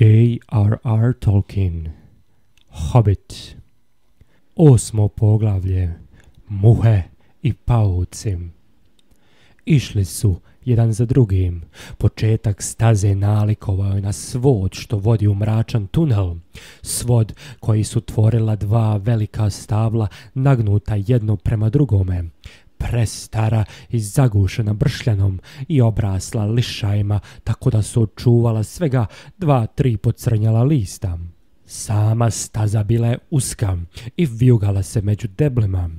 J.R.R. Tolkien Hobbit Osmo poglavlje Muhe i pauci Išli su jedan za drugim. Početak staze nalikovao je na svod što vodi u mračan tunel. Svod koji su tvorila dva velika stavla nagnuta jedno prema drugome prestara i zagušena bršljanom i obrasla lišajima, tako da su očuvala svega dva, tri pocrnjala lista. Sama staza bila je uska i vjugala se među deblima.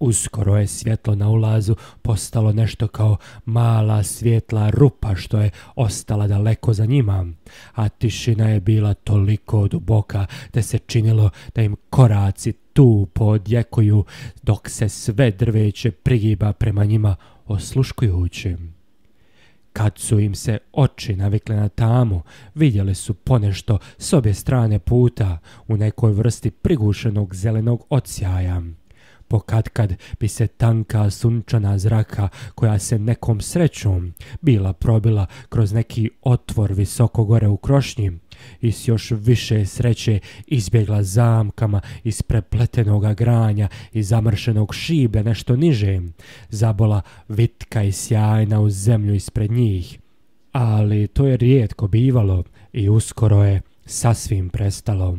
Uskoro je svjetlo na ulazu postalo nešto kao mala svjetla rupa što je ostala daleko za njima, a tišina je bila toliko duboka da se činilo da im koraci tu podjekuju, dok se sve drveće prigiba prema njima osluškujući. Kad su im se oči navikle na tamu, vidjeli su ponešto s obje strane puta u nekoj vrsti prigušenog zelenog ocijaja kad bi se tanka sunčana zraka, koja se nekom srećom bila probila kroz neki otvor visoko gore u krošnji, i s još više sreće izbjegla zamkama iz prepletenoga granja i zamršenog šiblja nešto niže, zabola vitka i sjajna u zemlju ispred njih. Ali to je rijetko bivalo i uskoro je sasvim prestalo.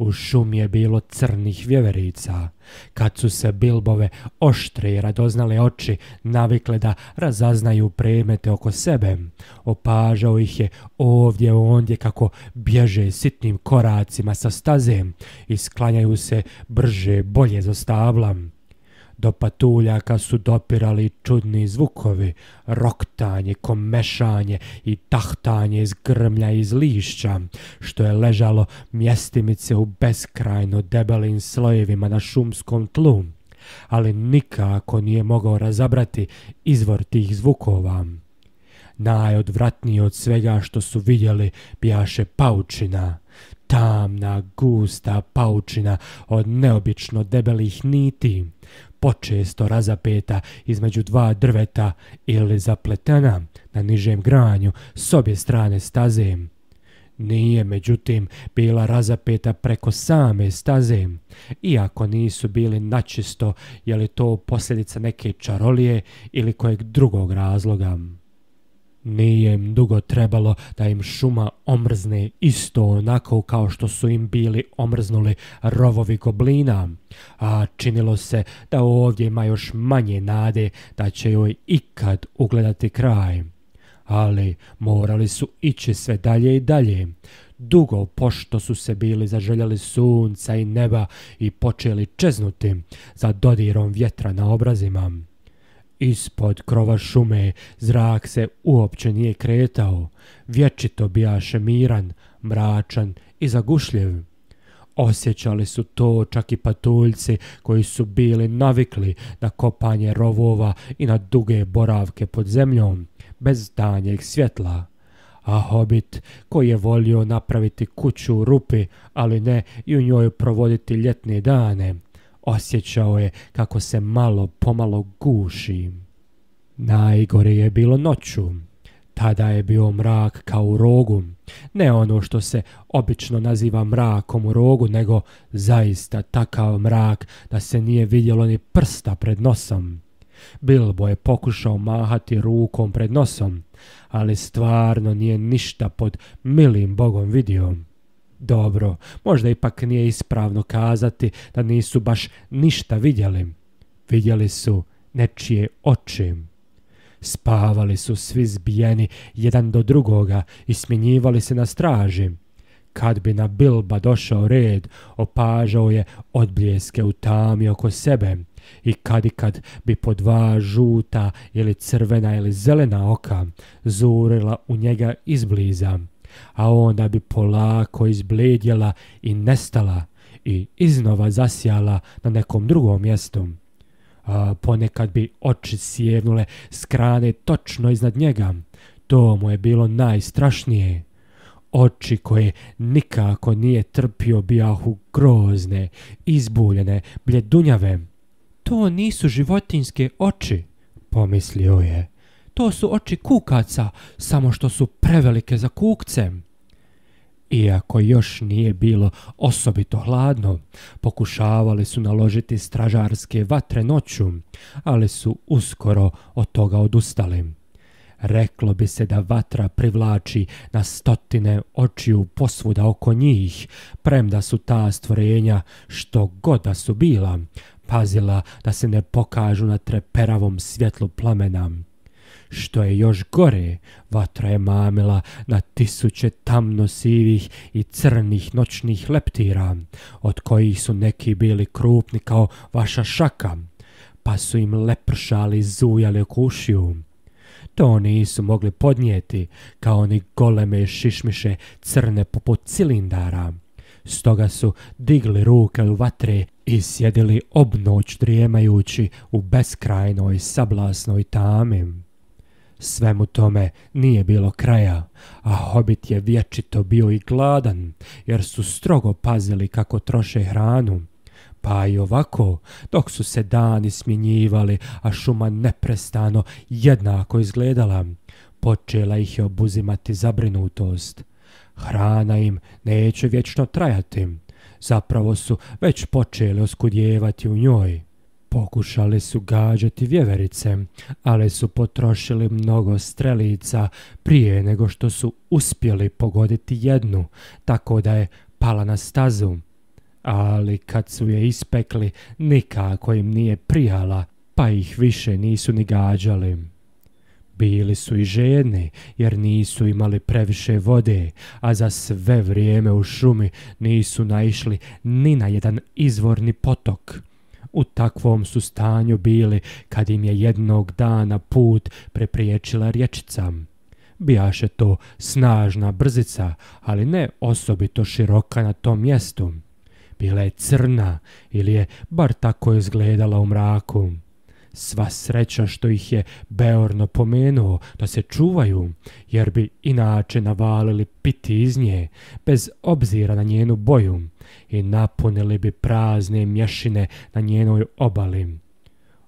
U šumi je bilo crnih vjeverica. Kad su se bilbove oštre i radoznale oči navikle da razaznaju premete oko sebe, opažao ih je ovdje ondje kako bježe sitnim koracima sa stazem i sklanjaju se brže bolje za stablam. Do patuljaka su dopirali čudni zvukovi, roktanje, komešanje i tahtanje iz grmlja iz lišća, što je ležalo mjestimice u beskrajno debelim slojevima na šumskom tlu, ali nikako nije mogao razabrati izvor tih zvukova. Najodvratniji od svega što su vidjeli bijaše paučina, tamna, gusta paučina od neobično debelih niti počesto razapeta između dva drveta ili zapletena na nižem granju s obje strane staze. Nije, međutim, bila razapeta preko same staze, iako nisu bili načisto, je li to posljedica neke čarolije ili kojeg drugog razloga. Nije im dugo trebalo da im šuma omrzne isto onako kao što su im bili omrznuli rovovi goblina, a činilo se da ovdje ima još manje nade da će joj ikad ugledati kraj. Ali morali su ići sve dalje i dalje. Dugo pošto su se bili zaželjali sunca i neba i počeli čeznuti za dodirom vjetra na obrazima. Ispod krova šume zrak se uopće nije kretao, vječito bijaše miran, mračan i zagušljiv. Osjećali su to čak i patuljci koji su bili navikli na kopanje rovova i na duge boravke pod zemljom, bez danjeg svjetla. A hobit koji je volio napraviti kuću u rupi, ali ne i u njoj provoditi ljetne dane, Osjećao je kako se malo pomalo guši. Najgore je bilo noću. Tada je bio mrak kao u rogu. Ne ono što se obično naziva mrakom u rogu, nego zaista takav mrak da se nije vidjelo ni prsta pred nosom. Bilbo je pokušao mahati rukom pred nosom, ali stvarno nije ništa pod milim bogom vidio. Dobro, možda ipak nije ispravno kazati da nisu baš ništa vidjeli. Vidjeli su nečije oči. Spavali su svi zbijeni jedan do drugoga i smjenjivali se na straži. Kad bi na Bilba došao red, opažao je odbljeske u tami oko sebe i kad i kad bi po dva žuta ili crvena ili zelena oka zurila u njega izbliza a onda bi polako izbledjela i nestala i iznova zasjala na nekom drugom mjestu. ponekad bi oči sjevnule skrane točno iznad njega. To mu je bilo najstrašnije. Oči koje nikako nije trpio bijahu grozne, izbuljene, bljedunjave. To nisu životinske oči, pomislio je. To su oči kukaca, samo što su prevelike za kukce. Iako još nije bilo osobito hladno, pokušavali su naložiti stražarske vatre noću, ali su uskoro od toga odustali. Reklo bi se da vatra privlači na stotine očiju posvuda oko njih, premda su ta stvorenja, što god da su bila, pazila da se ne pokažu na treperavom svjetlu plamena. Što je još gore, vatra je mamila na tisuće tamno sivih i crnih noćnih leptira, od kojih su neki bili krupni kao vaša šaka, pa su im lepršali zujali oko ušiju. To nisu mogli podnijeti, kao oni goleme šišmiše crne poput cilindara. Stoga su digli ruke u vatre i sjedili obnoć drijemajući u beskrajnoj sablasnoj tami. Svemu tome nije bilo kraja, a hobit je vječito bio i gladan, jer su strogo pazili kako troše hranu. Pa i ovako, dok su se dani smjenjivali, a šuma neprestano jednako izgledala, počela ih je obuzimati zabrinutost. Hrana im neće vječno trajati, zapravo su već počeli oskudjevati u njoj. Pokušali su gađati vjeverice, ali su potrošili mnogo strelica prije nego što su uspjeli pogoditi jednu, tako da je pala na stazu. Ali kad su je ispekli, nikako im nije prijala, pa ih više nisu ni gađali. Bili su i žedni jer nisu imali previše vode, a za sve vrijeme u šumi nisu naišli ni na jedan izvorni potok. U takvom su stanju bili kad im je jednog dana put prepriječila rječica. Bijaše to snažna brzica, ali ne osobito široka na tom mjestu. Bila je crna ili je bar tako izgledala u mraku. Sva sreća što ih je Beorno pomenuo da se čuvaju, jer bi inače navalili piti iz nje, bez obzira na njenu boju, i napunili bi prazne mješine na njenoj obali.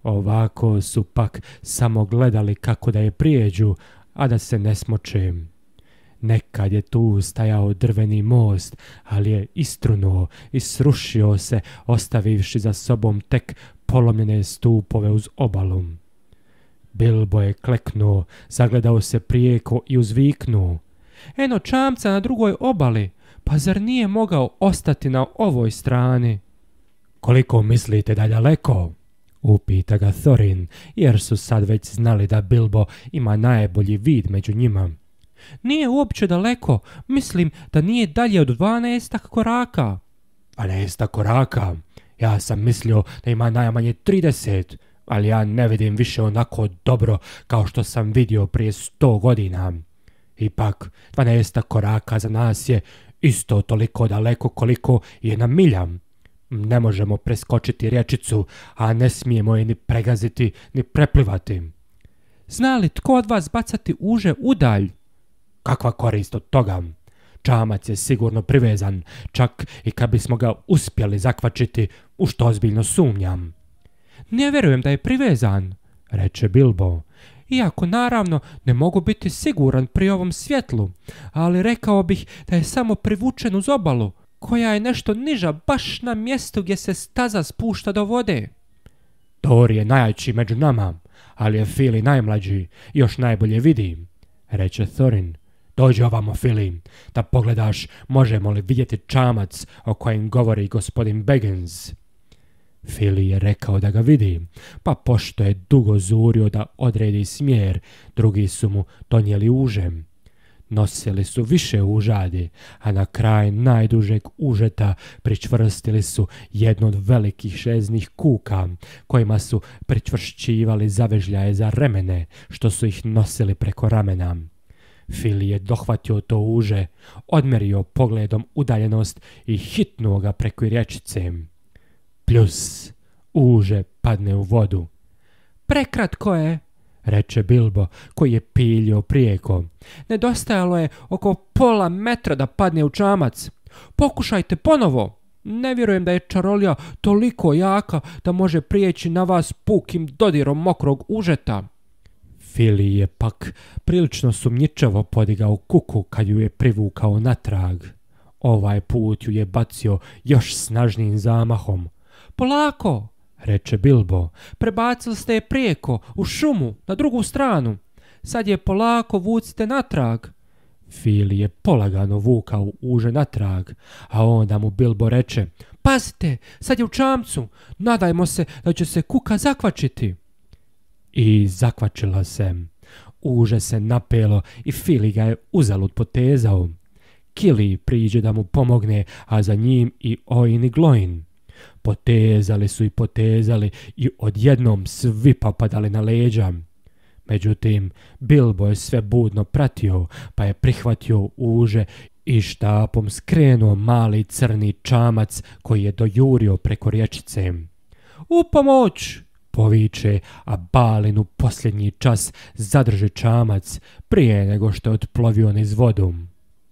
Ovako su pak samo gledali kako da je prijeđu, a da se ne smoče. Nekad je tu stajao drveni most, ali je istrunuo i srušio se, ostavivši za sobom tek polomljene stupove uz obalu. Bilbo je kleknuo, zagledao se prijeko i uzviknuo. Eno čamca na drugoj obali, pa zar nije mogao ostati na ovoj strani? Koliko mislite da je daleko? Upita ga Thorin, jer su sad već znali da Bilbo ima najbolji vid među njima. Nije uopće daleko, mislim da nije dalje od 12 koraka. 12 koraka? Ja sam mislio da ima najmanje trideset, ali ja ne vidim više onako dobro kao što sam vidio prije sto godina. Ipak, 12 koraka za nas je isto toliko daleko koliko je na miljam Ne možemo preskočiti rječicu, a ne smijemo je ni pregaziti, ni preplivati. Zna li tko od vas bacati uže udalj? Kakva korist od toga? Čamac je sigurno privezan, čak i kad bismo ga uspjeli zakvačiti, u što ozbiljno sumnjam. Ne vjerujem da je privezan, reče Bilbo iako naravno ne mogu biti siguran pri ovom svjetlu, ali rekao bih da je samo privučen uz obalu, koja je nešto niža baš na mjestu gdje se staza spušta do vode. Thor je najjači među nama, ali je Fili najmlađi, još najbolje vidi, reče Thorin. Dođi ovamo, Fili, da pogledaš možemo li vidjeti čamac o kojem govori gospodin Beggins. Fili je rekao da ga vidi, pa pošto je dugo zurio da odredi smjer, drugi su mu donijeli užem. Nosili su više užadi, a na kraj najdužeg užeta pričvrstili su jednu od velikih šeznih kuka, kojima su pričvršćivali zavežljaje za remene, što su ih nosili preko ramena. Fili je dohvatio to uže, odmerio pogledom udaljenost i hitnuo ga preko rječice. Pljus, uže padne u vodu. Prekratko je, reče Bilbo, koji je piljio prijeko. Nedostajalo je oko pola metra da padne u čamac. Pokušajte ponovo. Ne vjerujem da je čarolija toliko jaka da može prijeći na vas pukim dodirom mokrog užeta. Fili je pak prilično sumnjičavo podigao kuku kad ju je privukao natrag. Ovaj put ju je bacio još snažnijim zamahom. Polako, reče Bilbo, prebacili ste je prijeko, u šumu, na drugu stranu. Sad je polako vucite natrag. Fili je polagano vukao uže natrag, a onda mu Bilbo reče, pazite, sad je u čamcu, nadajmo se da će se kuka zakvačiti. I zakvačila se. Uže se napelo i Fili ga je uzalud potezao. Kili priđe da mu pomogne, a za njim i Oin i Gloin. Potezali su i potezali i odjednom svi popadali na leđa. Međutim, Bilbo je sve budno pratio, pa je prihvatio uže i štapom skrenuo mali crni čamac koji je dojurio preko rječice. U pomoć! poviče, a Balin u posljednji čas zadrži čamac prije nego što je otplovio niz vodu.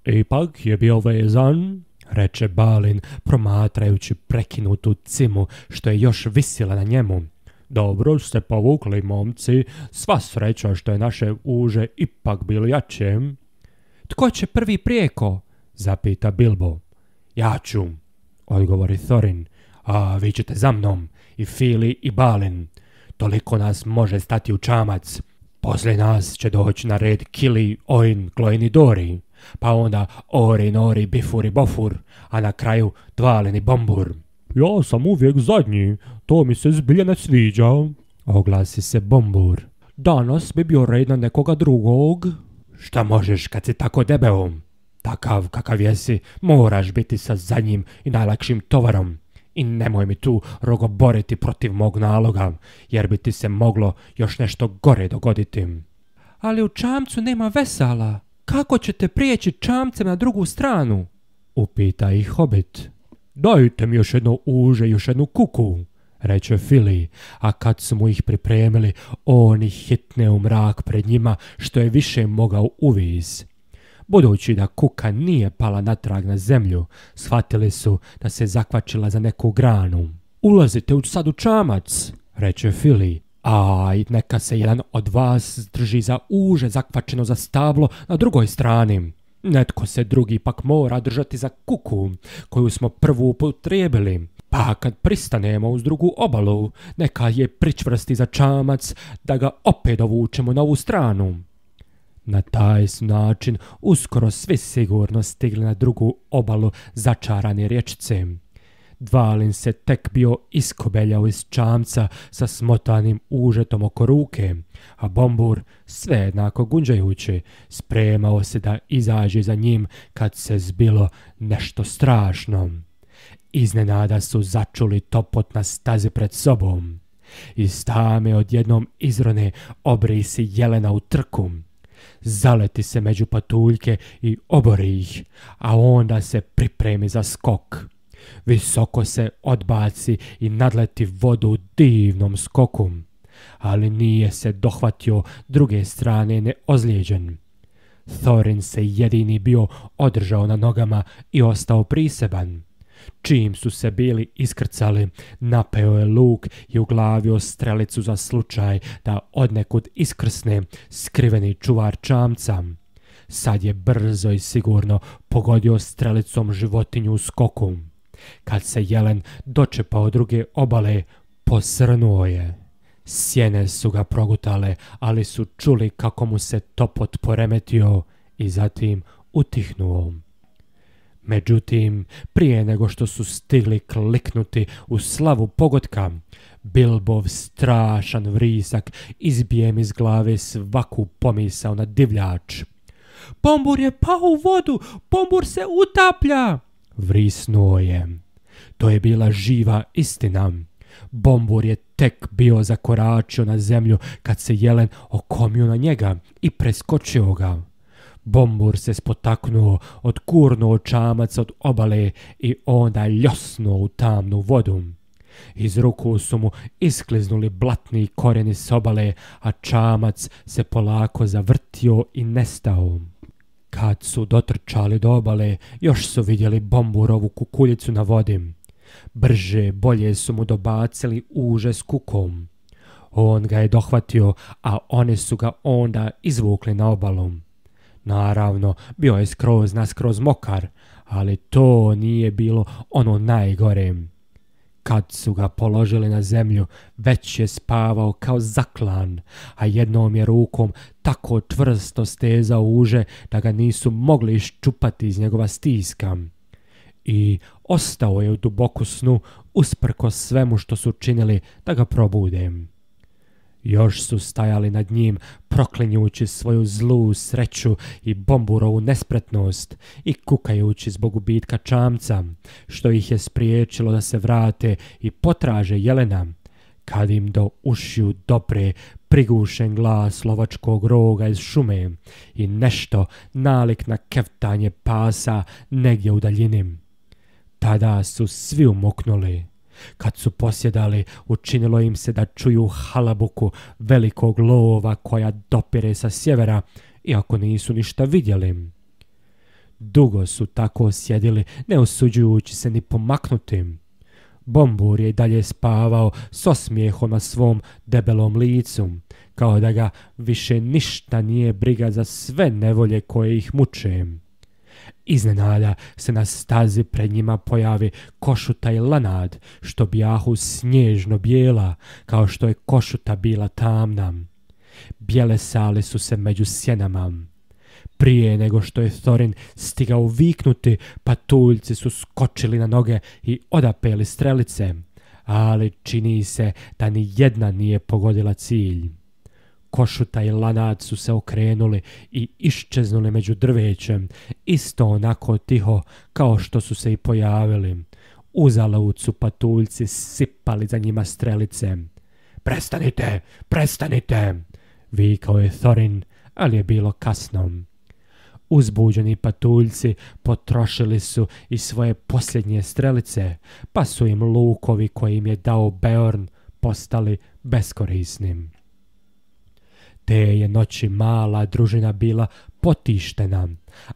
Ipak je bio vezan, reče Balin, promatrajući prekinutu cimu što je još visila na njemu. Dobro ste povukli, momci, sva sreća što je naše uže ipak bilo jače. Tko će prvi prijeko? zapita Bilbo. Ja ću, odgovori Thorin, a vi ćete za mnom, i Fili i Balin. Toliko nas može stati u čamac. Poslije nas će doći na red Kili, Oin, Kloin Dori pa onda ori nori bifuri bofur, a na kraju dvaleni bombur. Ja sam uvijek zadnji, to mi se zbilje ne sviđa, oglasi se bombur. Danas bi bio red na nekoga drugog. Šta možeš kad si tako debeo? Takav kakav jesi, moraš biti sa zadnjim i najlakšim tovarom. I nemoj mi tu rogo boriti protiv mog naloga, jer bi ti se moglo još nešto gore dogoditi. Ali u čamcu nema vesala, kako ćete prijeći čamcem na drugu stranu? Upita ih Hobbit. Dajte mi još jedno uže i još jednu kuku, reče Fili, a kad su mu ih pripremili, on hitne u mrak pred njima, što je više mogao uviz. Budući da kuka nije pala natrag na zemlju, shvatili su da se zakvačila za neku granu. Ulazite u sad u čamac, reče Fili, a neka se jedan od vas drži za uže zakvačeno za stablo na drugoj strani. Netko se drugi pak mora držati za kuku, koju smo prvu upotrijebili. Pa kad pristanemo uz drugu obalu, neka je pričvrsti za čamac da ga opet dovučemo na ovu stranu. Na taj način uskoro svi sigurno stigli na drugu obalu začarane rječice. Dvalin se tek bio iskobeljao iz čamca sa smotanim užetom oko ruke, a Bombur, sve jednako gunđajući, spremao se da izađe za njim kad se zbilo nešto strašno. Iznenada su začuli topot na stazi pred sobom. Iz od odjednom izrone obrisi jelena u trku. Zaleti se među patuljke i obori ih, a onda se pripremi za skok. Visoko se odbaci i nadleti vodu divnom skoku, ali nije se dohvatio druge strane neozlijeđen. Thorin se jedini bio održao na nogama i ostao priseban. Čim su se bili iskrcali, napeo je luk i uglavio strelicu za slučaj da odnekud iskrsne skriveni čuvar čamca. Sad je brzo i sigurno pogodio strelicom životinju u skokom. Kad se jelen dočepao druge obale, posrnuo je. Sjene su ga progutale, ali su čuli kako mu se topot poremetio i zatim utihnuo. Međutim, prije nego što su stigli kliknuti u slavu pogotka, Bilbov strašan vrisak izbijem iz glave svaku pomisao na divljač. Pombur je pao u vodu, Pombur se utaplja! Vrisnuo je. To je bila živa istina. Bombur je tek bio zakoračio na zemlju kad se jelen okomio na njega i preskočio ga. Bombur se spotaknuo, odkurnuo čamac od obale i onda ljosnuo u tamnu vodu. Iz ruku su mu iskliznuli blatni koreni s obale, a čamac se polako zavrtio i nestao. Kad su dotrčali do obale, još su vidjeli bomburovu kukuljicu na vodi. Brže, bolje su mu dobacili uže s kukom. On ga je dohvatio, a one su ga onda izvukli na obalom. Naravno, bio je skroz naskroz mokar, ali to nije bilo ono najgore. Kad su ga položili na zemlju, već je spavao kao zaklan, a jednom je rukom tako tvrsto stezao uže da ga nisu mogli iščupati iz njegova stiska. I ostao je u duboku snu usprko svemu što su činili da ga probudem. Još su stajali nad njim, proklinjući svoju zlu sreću i bomburovu nespretnost i kukajući zbog ubitka čamca, što ih je spriječilo da se vrate i potraže Jelena, kad im do ušiju dobre prigušen glas lovačkog roga iz šume i nešto nalik na keftanje pasa negdje u daljini. Tada su svi umoknuli. Kad su posjedali, učinilo im se da čuju halabuku velikog lova koja dopire sa sjevera, iako nisu ništa vidjeli. Dugo su tako sjedili, ne osuđujući se ni pomaknutim. Bombur je dalje spavao s osmijehom na svom debelom licu, kao da ga više ništa nije briga za sve nevolje koje ih muče. Iznenada se na stazi pred njima pojavi košuta i lanad, što bijahu snježno bijela, kao što je košuta bila tamna. Bijele sale su se među sjenama. Prije nego što je Thorin stigao viknuti, patuljci su skočili na noge i odapeli strelice, ali čini se da ni jedna nije pogodila cilj košuta i lanac su se okrenuli i iščeznuli među drvećem, isto onako tiho kao što su se i pojavili. Uzalud su patuljci sipali za njima strelice. Prestanite, prestanite, vikao je Thorin, ali je bilo kasno. Uzbuđeni patuljci potrošili su i svoje posljednje strelice, pa su im lukovi koje im je dao Beorn postali beskorisnim. Te je noći mala družina bila potištena,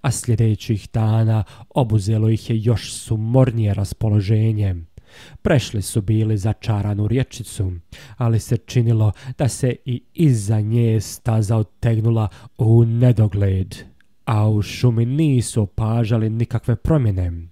a sljedećih dana obuzelo ih je još sumornije raspoloženje. Prešli su bili začaranu rječicu, ali se činilo da se i iza nje staza otegnula u nedogled, a u šumi nisu opažali nikakve promjene.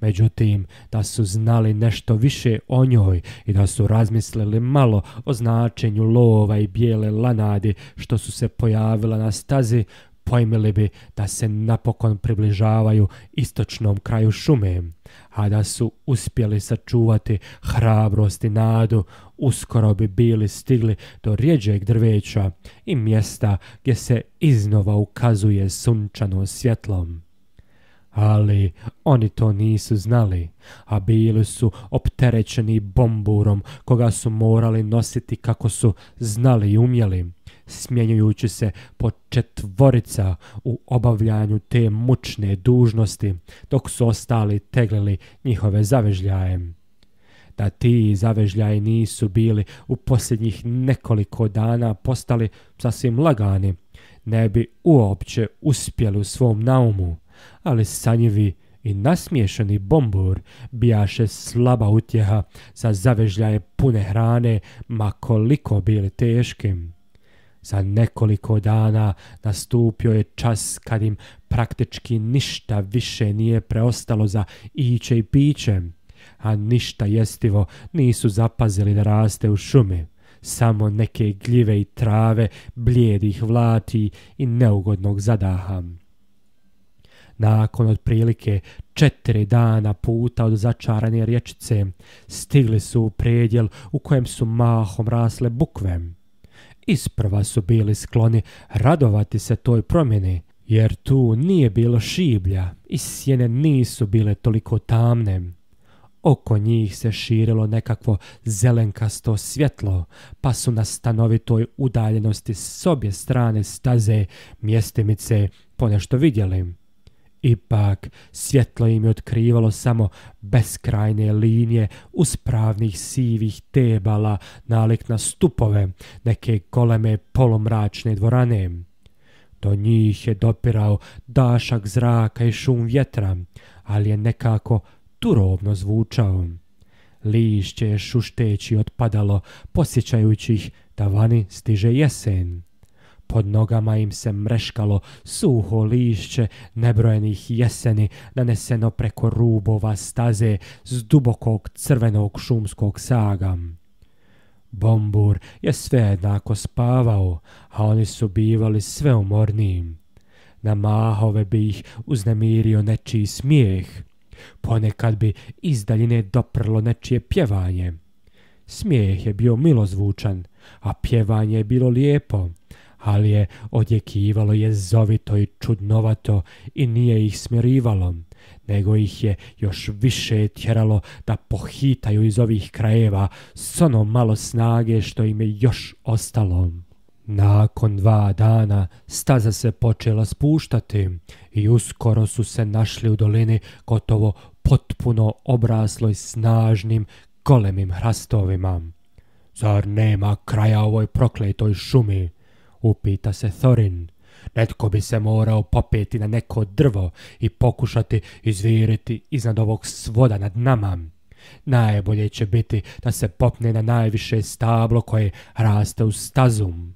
Međutim, da su znali nešto više o njoj i da su razmislili malo o značenju lova i bijele lanadi što su se pojavila na stazi, pojmili bi da se napokon približavaju istočnom kraju šume, a da su uspjeli sačuvati hrabrost i nadu, uskoro bi bili stigli do rijeđeg drveća i mjesta gdje se iznova ukazuje sunčano svjetlom ali oni to nisu znali, a bili su opterećeni bomburom koga su morali nositi kako su znali i umjeli, smjenjujući se po četvorica u obavljanju te mučne dužnosti, dok su ostali teglili njihove zavežljaje. Da ti zavežljaji nisu bili u posljednjih nekoliko dana postali sasvim lagani, ne bi uopće uspjeli u svom naumu, ali sanjivi i nasmiješeni bombur bijaše slaba utjeha za zavežljaje pune hrane, ma koliko bili teškim. Za nekoliko dana nastupio je čas kad im praktički ništa više nije preostalo za iće i piće, a ništa jestivo nisu zapazili da raste u šumi. Samo neke gljive i trave, blijedih vlati i neugodnog zadaha. Nakon otprilike četiri dana puta od začarane rječice stigli su u predjel u kojem su mahom rasle bukve. Isprva su bili skloni radovati se toj promjeni, jer tu nije bilo šiblja i sjene nisu bile toliko tamne. Oko njih se širilo nekakvo zelenkasto svjetlo, pa su na stanovitoj udaljenosti s obje strane staze mjestimice ponešto vidjeli. Ipak, svjetlo im je otkrivalo samo beskrajne linije uspravnih sivih tebala nalik na stupove neke goleme polomračne dvorane. Do njih je dopirao dašak zraka i šum vjetra, ali je nekako turovno zvučao. Lišće je šušteći otpadalo, posjećajući ih da vani stiže jesen. Pod nogama im se mreškalo suho lišće nebrojenih jeseni naneseno preko rubova staze s dubokog crvenog šumskog saga. Bombur je sve jednako spavao, a oni su bivali sve umornijim. Na mahove bi ih uznemirio nečiji smijeh. Ponekad bi iz daljine doprlo nečije pjevanje. Smijeh je bio milozvučan, a pjevanje je bilo lijepo, ali je odjekivalo jezovito i čudnovato i nije ih smirivalo, nego ih je još više tjeralo da pohitaju iz ovih krajeva s ono malo snage što im je još ostalo. Nakon dva dana staza se počela spuštati i uskoro su se našli u dolini gotovo potpuno obrasloj snažnim golemim hrastovima. Zar nema kraja ovoj prokletoj šumi? upita se Thorin. Netko bi se morao popeti na neko drvo i pokušati izviriti iznad ovog svoda nad nama. Najbolje će biti da se popne na najviše stablo koje raste u stazum.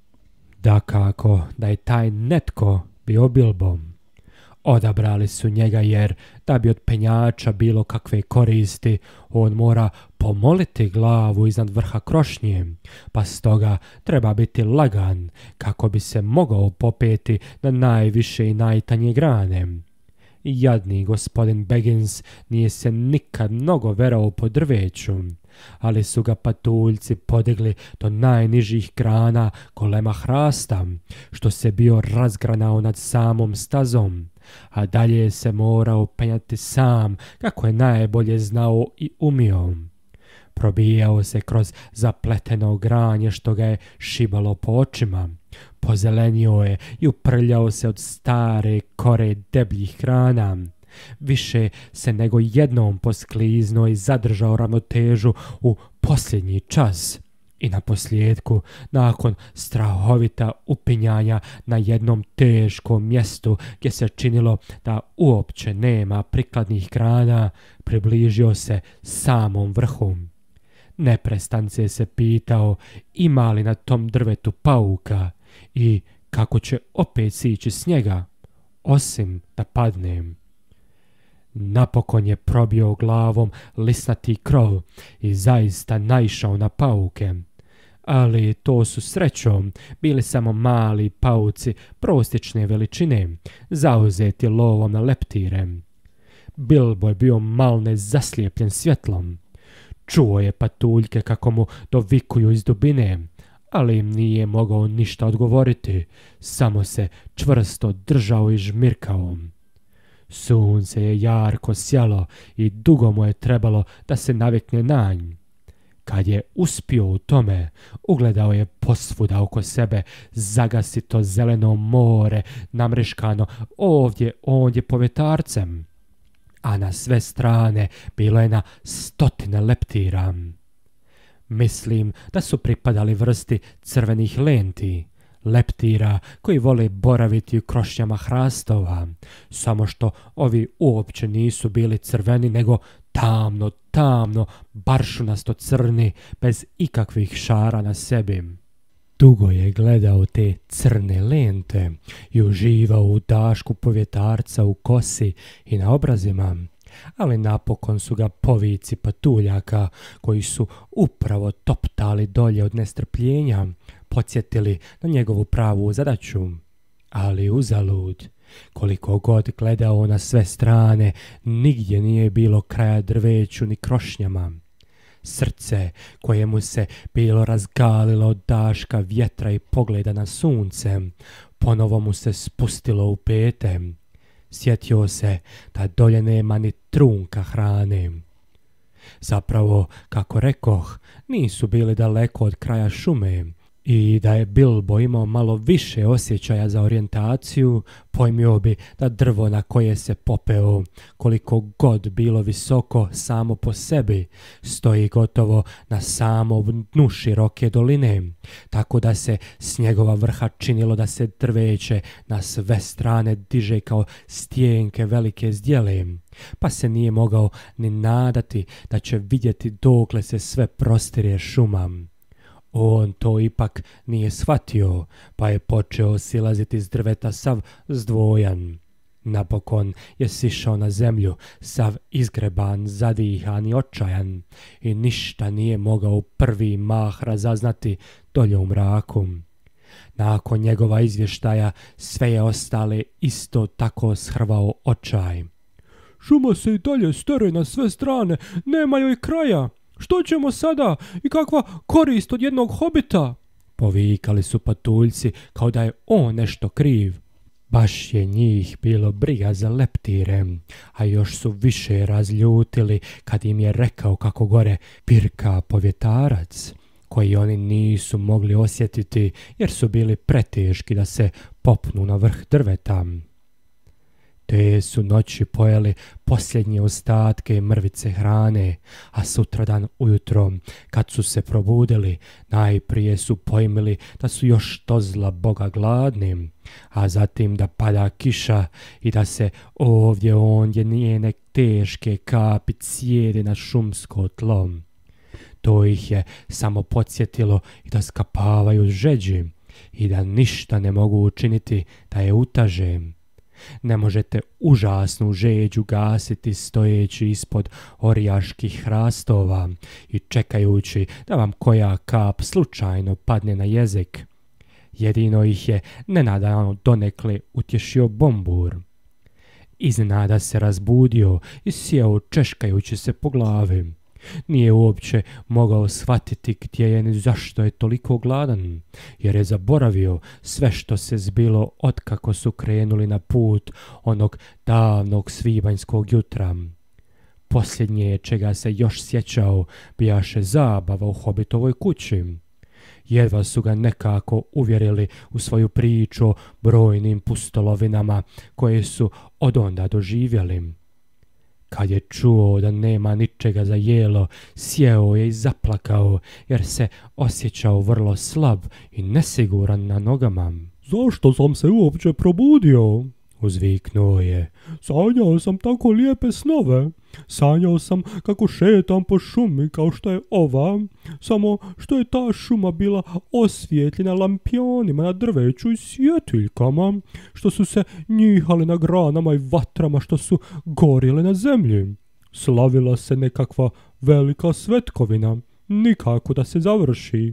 Dakako da je taj netko bio bilbom. Odabrali su njega jer da bi od penjača bilo kakve koristi, on mora pomoliti glavu iznad vrha krošnje, pa stoga treba biti lagan kako bi se mogao popeti na najviše i najtanje grane. Jadni gospodin Begins nije se nikad mnogo verao po drveću, ali su ga patuljci podigli do najnižih grana kolema hrasta, što se bio razgranao nad samom stazom a dalje se morao penjati sam kako je najbolje znao i umio. Probijao se kroz zapleteno granje što ga je šibalo po očima. Pozelenio je i uprljao se od stare kore debljih hrana. Više se nego jednom poskliznuo i zadržao ravnotežu u posljednji čas. I na posljedku, nakon strahovita upinjanja na jednom teškom mjestu gdje se činilo da uopće nema prikladnih grana, približio se samom vrhu. Neprestance se pitao ima li na tom drvetu pauka i kako će opet sići s njega, osim da padnem. Napokon je probio glavom lisnati krov i zaista naišao na pauke. Ali to su srećom bili samo mali pauci prosječne veličine, zauzeti lovom na leptire. Bilbo je bio malne zaslijepljen svjetlom. Čuo je patuljke kako mu dovikuju iz dubine, ali im nije mogao ništa odgovoriti, samo se čvrsto držao i žmirkao. Sunce je jarko sjalo i dugo mu je trebalo da se navikne na nj. Kad je uspio u tome, ugledao je posvuda oko sebe zagasito zeleno more, namreškano ovdje ondje povetarcem, a na sve strane bilo je na stotine leptira. Mislim da su pripadali vrsti crvenih lenti leptira koji vole boraviti u krošnjama hrastova, samo što ovi uopće nisu bili crveni nego tamno, tamno, baršunasto crni, bez ikakvih šara na sebi. Dugo je gledao te crne lente i uživao u dašku povjetarca u kosi i na obrazima, ali napokon su ga povici patuljaka koji su upravo toptali dolje od nestrpljenja podsjetili na njegovu pravu zadaću. Ali uzalud. Koliko god gledao na sve strane, nigdje nije bilo kraja drveću ni krošnjama. Srce koje mu se bilo razgalilo od daška vjetra i pogleda na sunce, ponovo mu se spustilo u pete. Sjetio se da dolje nema ni trunka hrane. Zapravo, kako rekoh, nisu bili daleko od kraja šume, i da je Bilbo imao malo više osjećaja za orijentaciju, pojmio bi da drvo na koje se popeo, koliko god bilo visoko samo po sebi, stoji gotovo na samom dnu široke doline, tako da se s njegova vrha činilo da se drveće na sve strane diže kao stijenke velike zdjele, pa se nije mogao ni nadati da će vidjeti dokle se sve prostire šumam. On to ipak nije shvatio, pa je počeo silaziti iz drveta sav zdvojan. Napokon je sišao na zemlju, sav izgreban, zadihan i očajan, i ništa nije mogao prvi mah razaznati dolje u mraku. Nakon njegova izvještaja sve je ostale isto tako shrvao očaj. Šuma se i dalje stere na sve strane, nema joj kraja, što ćemo sada i kakva korist od jednog hobita? Povikali su patuljci kao da je on nešto kriv. Baš je njih bilo briga za leptire, a još su više razljutili kad im je rekao kako gore pirka povjetarac, koji oni nisu mogli osjetiti jer su bili preteški da se popnu na vrh drveta. Te su noći pojeli posljednje ostatke mrvice hrane, a sutradan ujutro, kad su se probudili, najprije su pojmili da su još to zla Boga gladni, a zatim da pada kiša i da se ovdje ondje nek teške kapi cijede na šumsko tlo. To ih je samo podsjetilo i da skapavaju žeđi i da ništa ne mogu učiniti da je utažem. Ne možete užasnu žeđu gasiti stojeći ispod orijaških hrastova i čekajući da vam koja kap slučajno padne na jezik. Jedino ih je nenadano donekle utješio bombur. Iznenada se razbudio i sjeo češkajući se po glavi. Nije uopće mogao shvatiti gdje je ni zašto je toliko gladan, jer je zaboravio sve što se zbilo otkako su krenuli na put onog davnog svibanjskog jutra. Posljednje čega se još sjećao bijaše zabava u Hobitovoj kući. Jedva su ga nekako uvjerili u svoju priču brojnim pustolovinama koje su od onda doživjeli. Kad je čuo da nema ničega za jelo, sjeo je i zaplakao, jer se osjećao vrlo slab i nesiguran na nogama. Zašto sam se uopće probudio? Uzviknuo je. Sanjao sam tako lijepe snove. Sanjao sam kako šetam po šumi kao što je ova, samo što je ta šuma bila osvijetljena lampionima na drveću i svjetiljkama, što su se njihali na granama i vatrama što su gorile na zemlji. Slavila se nekakva velika svetkovina, nikako da se završi.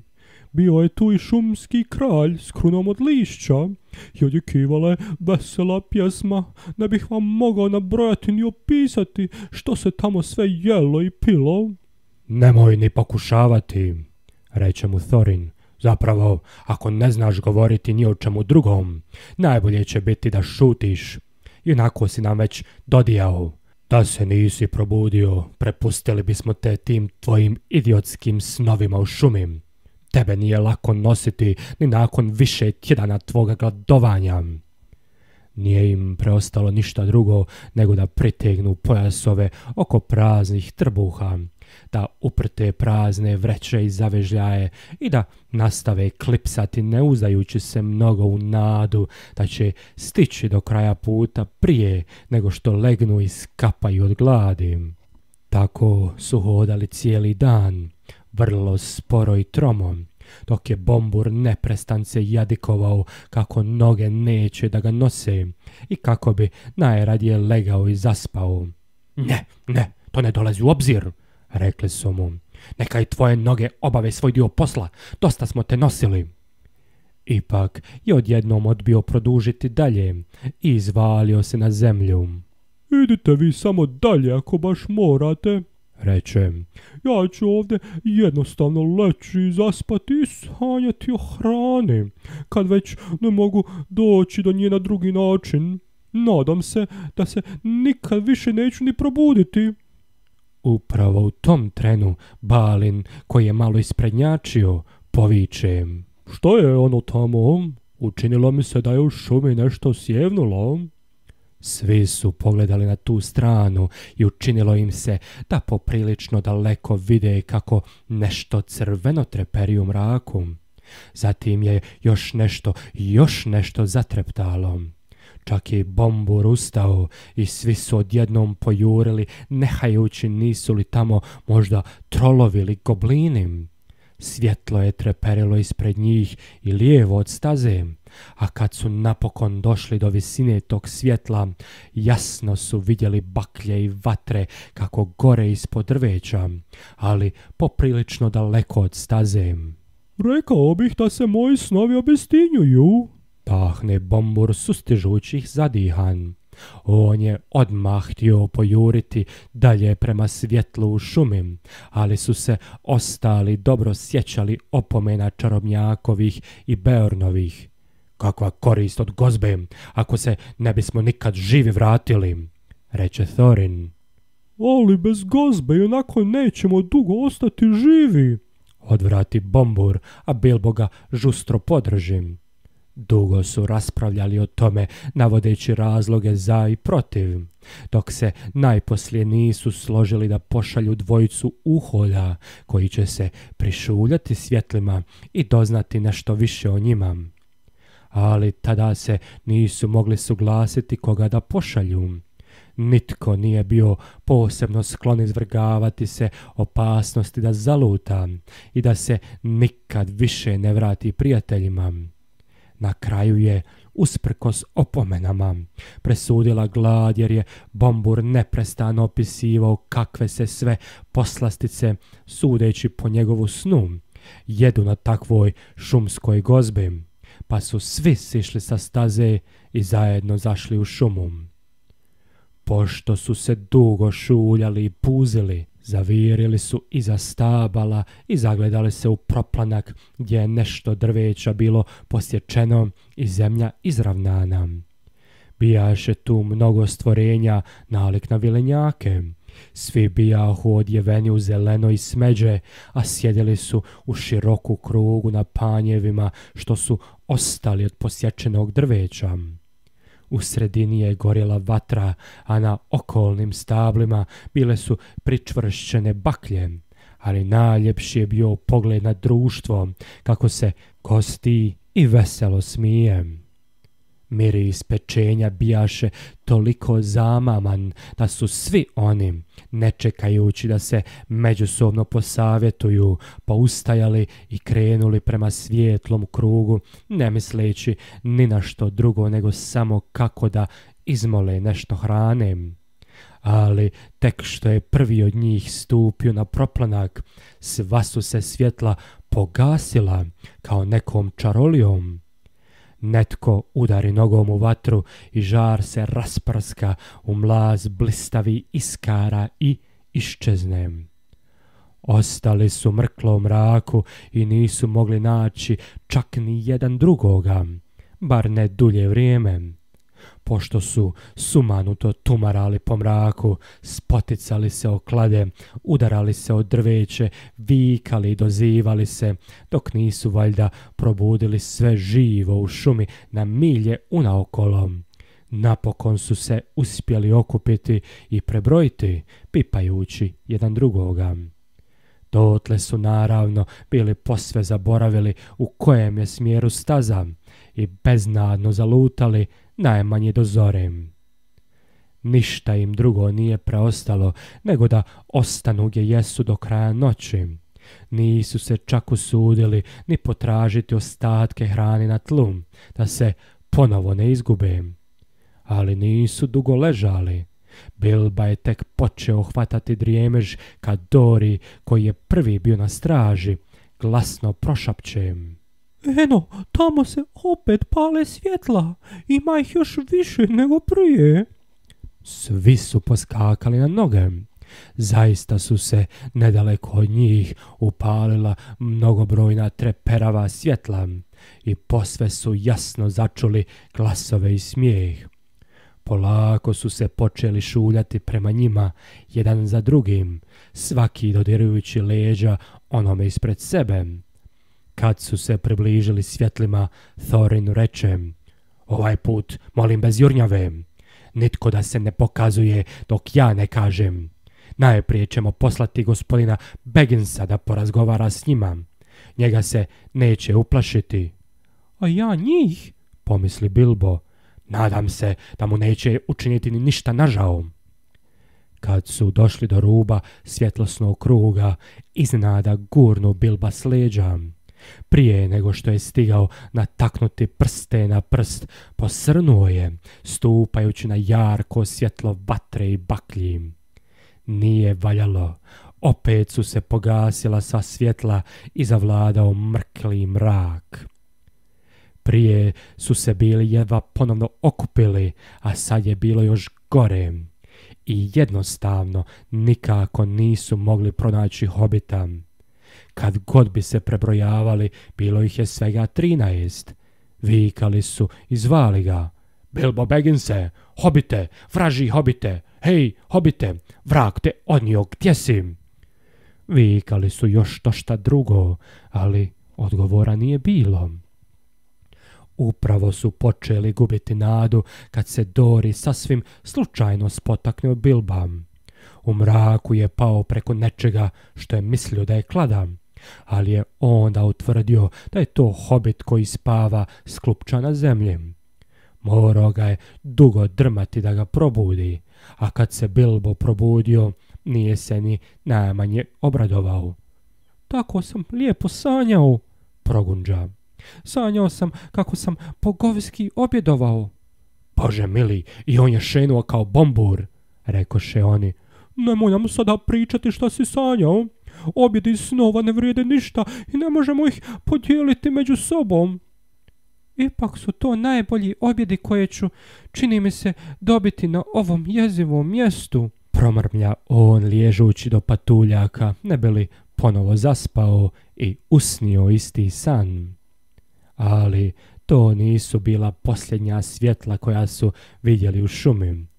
Bio je tu i šumski kralj s krunom od lišća i odjekivala je vesela pjesma. Ne bih vam mogao nabrojati ni opisati što se tamo sve jelo i pilo. Nemoj ni pokušavati, reče mu Thorin. Zapravo, ako ne znaš govoriti ni o čemu drugom, najbolje će biti da šutiš. Inako si nam već dodijao. Da se nisi probudio, prepustili bismo te tim tvojim idiotskim snovima u šumim tebe nije lako nositi ni nakon više tjedana tvoga gladovanja. Nije im preostalo ništa drugo nego da pritegnu pojasove oko praznih trbuha, da uprte prazne vreće i zavežljaje i da nastave klipsati ne se mnogo u nadu da će stići do kraja puta prije nego što legnu i skapaju od gladi. Tako su hodali cijeli dan, vrlo sporo i tromo, dok je bombur neprestan se jadikovao kako noge neće da ga nose i kako bi najradije legao i zaspao. Ne, ne, to ne dolazi u obzir, rekli su mu. Neka i tvoje noge obave svoj dio posla, dosta smo te nosili. Ipak je odjednom odbio produžiti dalje i izvalio se na zemlju. Idite vi samo dalje ako baš morate, Reče, ja ću ovdje jednostavno leći i zaspati i sanjati o hrani, kad već ne mogu doći do nje na drugi način. Nadam se da se nikad više neću ni probuditi. Upravo u tom trenu Balin, koji je malo isprednjačio, poviče. Što je ono tamo? Učinilo mi se da je u šumi nešto sjevnulo. Svi su pogledali na tu stranu i učinilo im se da poprilično daleko vide kako nešto crveno treperi u mraku. Zatim je još nešto, još nešto zatreptalo. Čak je bombur ustao i svi su odjednom pojurili, nehajući nisu li tamo možda trolovi ili goblini. Svjetlo je treperilo ispred njih i lijevo od staze a kad su napokon došli do visine tog svjetla, jasno su vidjeli baklje i vatre kako gore ispod drveća, ali poprilično daleko od staze. Rekao bih da se moji snovi obistinjuju, tahne bombur sustižućih zadihan. On je odmah htio pojuriti dalje prema svjetlu u šumi, ali su se ostali dobro sjećali opomena čarobnjakovih i Beornovih. Kakva korist od gozbe, ako se ne bismo nikad živi vratili, reče Thorin. Ali bez gozbe i onako nećemo dugo ostati živi, odvrati Bombur, a Bilbo ga žustro podrži. Dugo su raspravljali o tome, navodeći razloge za i protiv, dok se najposlije nisu složili da pošalju dvojicu uholja, koji će se prišuljati svjetlima i doznati nešto više o njima ali tada se nisu mogli suglasiti koga da pošalju. Nitko nije bio posebno sklon izvrgavati se opasnosti da zaluta i da se nikad više ne vrati prijateljima. Na kraju je, usprkos opomenama, presudila glad jer je Bombur neprestano opisivao kakve se sve poslastice, sudeći po njegovu snu, jedu na takvoj šumskoj gozbi pa su svi sišli sa staze i zajedno zašli u šumu. Pošto su se dugo šuljali i puzili, zavirili su iza stabala i zagledali se u proplanak gdje je nešto drveća bilo posječeno i zemlja izravnana. Bijaše tu mnogo stvorenja nalik na vilenjake svi bijahu odjeveni u zeleno i smeđe, a sjedili su u široku krugu na panjevima što su ostali od posječenog drveća. U sredini je gorjela vatra, a na okolnim stablima bile su pričvršćene baklje, ali najljepši je bio pogled na društvo, kako se kosti i veselo smijem miri pečenja bijaše toliko zamaman da su svi oni, ne čekajući da se međusobno posavjetuju, pa ustajali i krenuli prema svijetlom krugu, ne misleći ni na što drugo nego samo kako da izmole nešto hrane. Ali tek što je prvi od njih stupio na proplanak, sva su se svjetla pogasila kao nekom čarolijom. Netko udari nogom u vatru i žar se rasprska u mlaz blistavi iskara i iščeznem. Ostali su mrklo mraku i nisu mogli naći čak ni jedan drugoga, bar ne dulje vrijeme pošto su sumanuto tumarali po mraku, spoticali se o klade, udarali se od drveće, vikali i dozivali se, dok nisu valjda probudili sve živo u šumi na milje unaokolo. Napokon su se uspjeli okupiti i prebrojiti, pipajući jedan drugoga. Dotle su naravno bili posve zaboravili u kojem je smjeru staza i beznadno zalutali najmanje do zore. Ništa im drugo nije preostalo nego da ostanu gdje jesu do kraja noći. Nisu se čak usudili ni potražiti ostatke hrane na tlu, da se ponovo ne izgube. Ali nisu dugo ležali. Bilba je tek počeo hvatati drijemež kad Dori, koji je prvi bio na straži, glasno prošapće. Eno, tamo se opet pale svjetla. Ima ih još više nego prije. Svi su poskakali na noge. Zaista su se nedaleko od njih upalila mnogobrojna treperava svjetla i posve su jasno začuli glasove i smijeh. Polako su se počeli šuljati prema njima, jedan za drugim, svaki dodirujući leđa onome ispred sebe. Kad su se približili svjetlima, Thorin reče, ovaj put molim bez jurnjave, nitko da se ne pokazuje dok ja ne kažem. Najprije ćemo poslati gospodina Beginsa da porazgovara s njima. Njega se neće uplašiti. A ja njih, pomisli Bilbo. Nadam se da mu neće učiniti ni ništa nažao. Kad su došli do ruba svjetlosnog kruga, iznada gurnu Bilba sleđam. Prije nego što je stigao nataknuti prste na prst, posrnuo je, stupajući na jarko svjetlo vatre i baklji. Nije valjalo, opet su se pogasila sva svjetla i zavladao mrkli mrak. Prije su se bili jedva ponovno okupili, a sad je bilo još gore. I jednostavno nikako nisu mogli pronaći hobita. Kad god bi se prebrojavali, bilo ih je svega trinaest. Vikali su i zvali ga. Bilbo Beginse, hobite, vraži hobite, hej, hobite, Vrak te odnio, gdje si? Vikali su još to šta drugo, ali odgovora nije bilo. Upravo su počeli gubiti nadu kad se Dori sasvim slučajno spotaknuo Bilbam. U mraku je pao preko nečega što je mislio da je kladam ali je onda utvrdio da je to hobit koji spava sklupča na zemlji. Morao ga je dugo drmati da ga probudi, a kad se Bilbo probudio, nije se ni najmanje obradovao. Tako sam lijepo sanjao, progunđa. Sanjao sam kako sam pogovski objedovao. Bože mili, i on je šenuo kao bombur, rekoše oni. Nemoj nam sada pričati što si sanjao, Objedi snova ne vrijede ništa i ne možemo ih podijeliti među sobom. Ipak su to najbolji objedi koje ću, čini mi se, dobiti na ovom jezivom mjestu. Promrmlja on liježući do patuljaka, ne bi li ponovo zaspao i usnio isti san. Ali to nisu bila posljednja svjetla koja su vidjeli u šumim.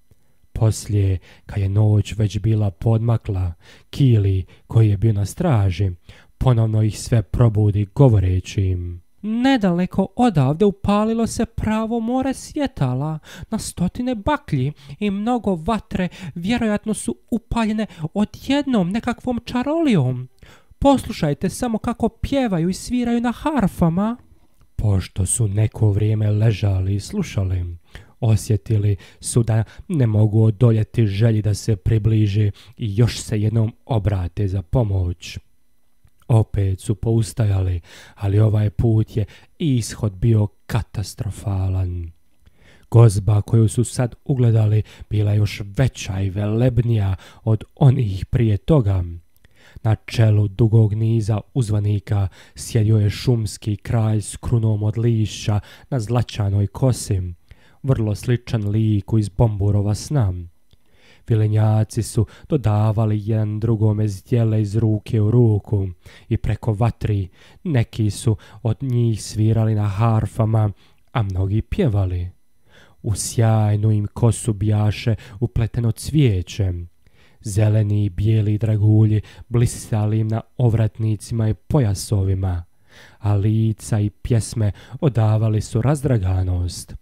Poslije, kad je noć već bila podmakla, Kili, koji je bio na straži, ponovno ih sve probudi govoreći im. Nedaleko odavde upalilo se pravo more svjetala na stotine baklji i mnogo vatre vjerojatno su upaljene odjednom nekakvom čarolijom. Poslušajte samo kako pjevaju i sviraju na harfama. Pošto su neko vrijeme ležali i slušali, osjetili su da ne mogu odoljeti želji da se približe i još se jednom obrate za pomoć. Opet su poustajali, ali ovaj put je ishod bio katastrofalan. Gozba koju su sad ugledali bila još veća i velebnija od onih prije toga. Na čelu dugog niza uzvanika sjedio je šumski kraj s krunom od lišća na zlačanoj kosim vrlo sličan liku iz Bomburova sna. Vilenjaci su dodavali jedan drugome zdjele iz ruke u ruku i preko vatri. Neki su od njih svirali na harfama, a mnogi pjevali. U sjajnu im kosu bijaše upleteno cvijeće. Zeleni i bijeli dragulji blistali im na ovratnicima i pojasovima, a lica i pjesme odavali su razdraganost.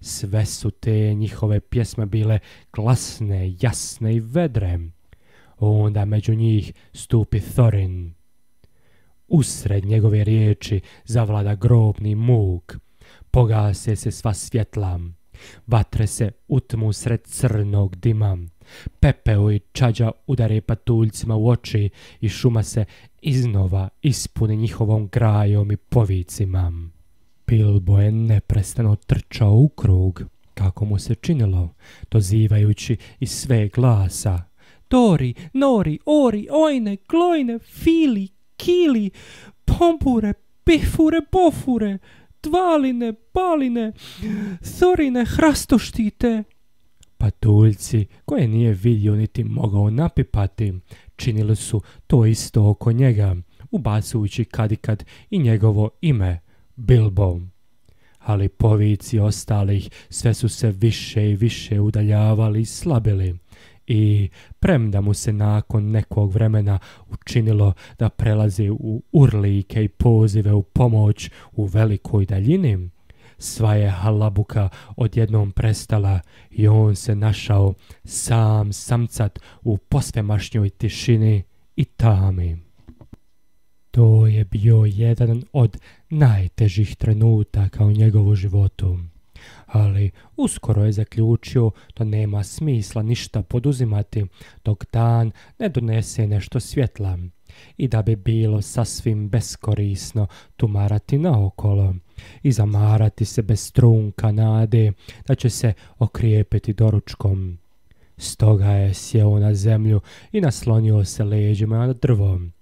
Sve su te njihove pjesme bile glasne, jasne i vedre. Onda među njih stupi Thorin. Usred njegove riječi zavlada grobni muk. Pogase se sva svjetla. Vatre se utmu sred crnog dima. Pepeo i čađa udare patuljcima u oči i šuma se iznova ispune njihovom grajom i povicima. Bilbo je neprestano trčao u krug, kako mu se činilo, dozivajući iz sve glasa. Tori, nori, ori, ojne, klojne, fili, kili, pompure, pifure, pofure, tvaline, paline, sorine, hrastoštite. Patuljci, koje nije vidio niti mogao napipati, činili su to isto oko njega, ubasujući kadikad i njegovo ime. Bilbom. Ali povici ostalih sve su se više i više udaljavali i slabili i premda mu se nakon nekog vremena učinilo da prelazi u urlike i pozive u pomoć u velikoj daljini, sva je halabuka odjednom prestala i on se našao sam samcat u posvemašnjoj tišini i tami. To je bio jedan od najtežih trenutaka u njegovu životu. Ali uskoro je zaključio da nema smisla ništa poduzimati dok dan ne donese nešto svjetla i da bi bilo sasvim beskorisno tumarati naokolo i zamarati se bez trunka nade da će se okrijepiti doručkom. Stoga je sjeo na zemlju i naslonio se leđima na drvom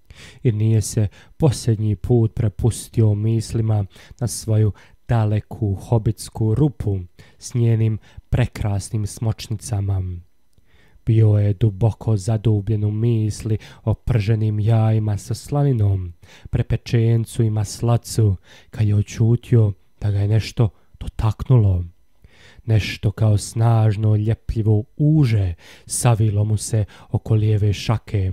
i nije se posljednji put prepustio mislima na svoju daleku hobitsku rupu s njenim prekrasnim smočnicama. Bio je duboko zadubljen u misli o prženim jajima sa slaninom, prepečencu i maslacu, kad je očutio da ga je nešto dotaknulo. Nešto kao snažno ljepljivo uže savilo mu se oko lijeve šake,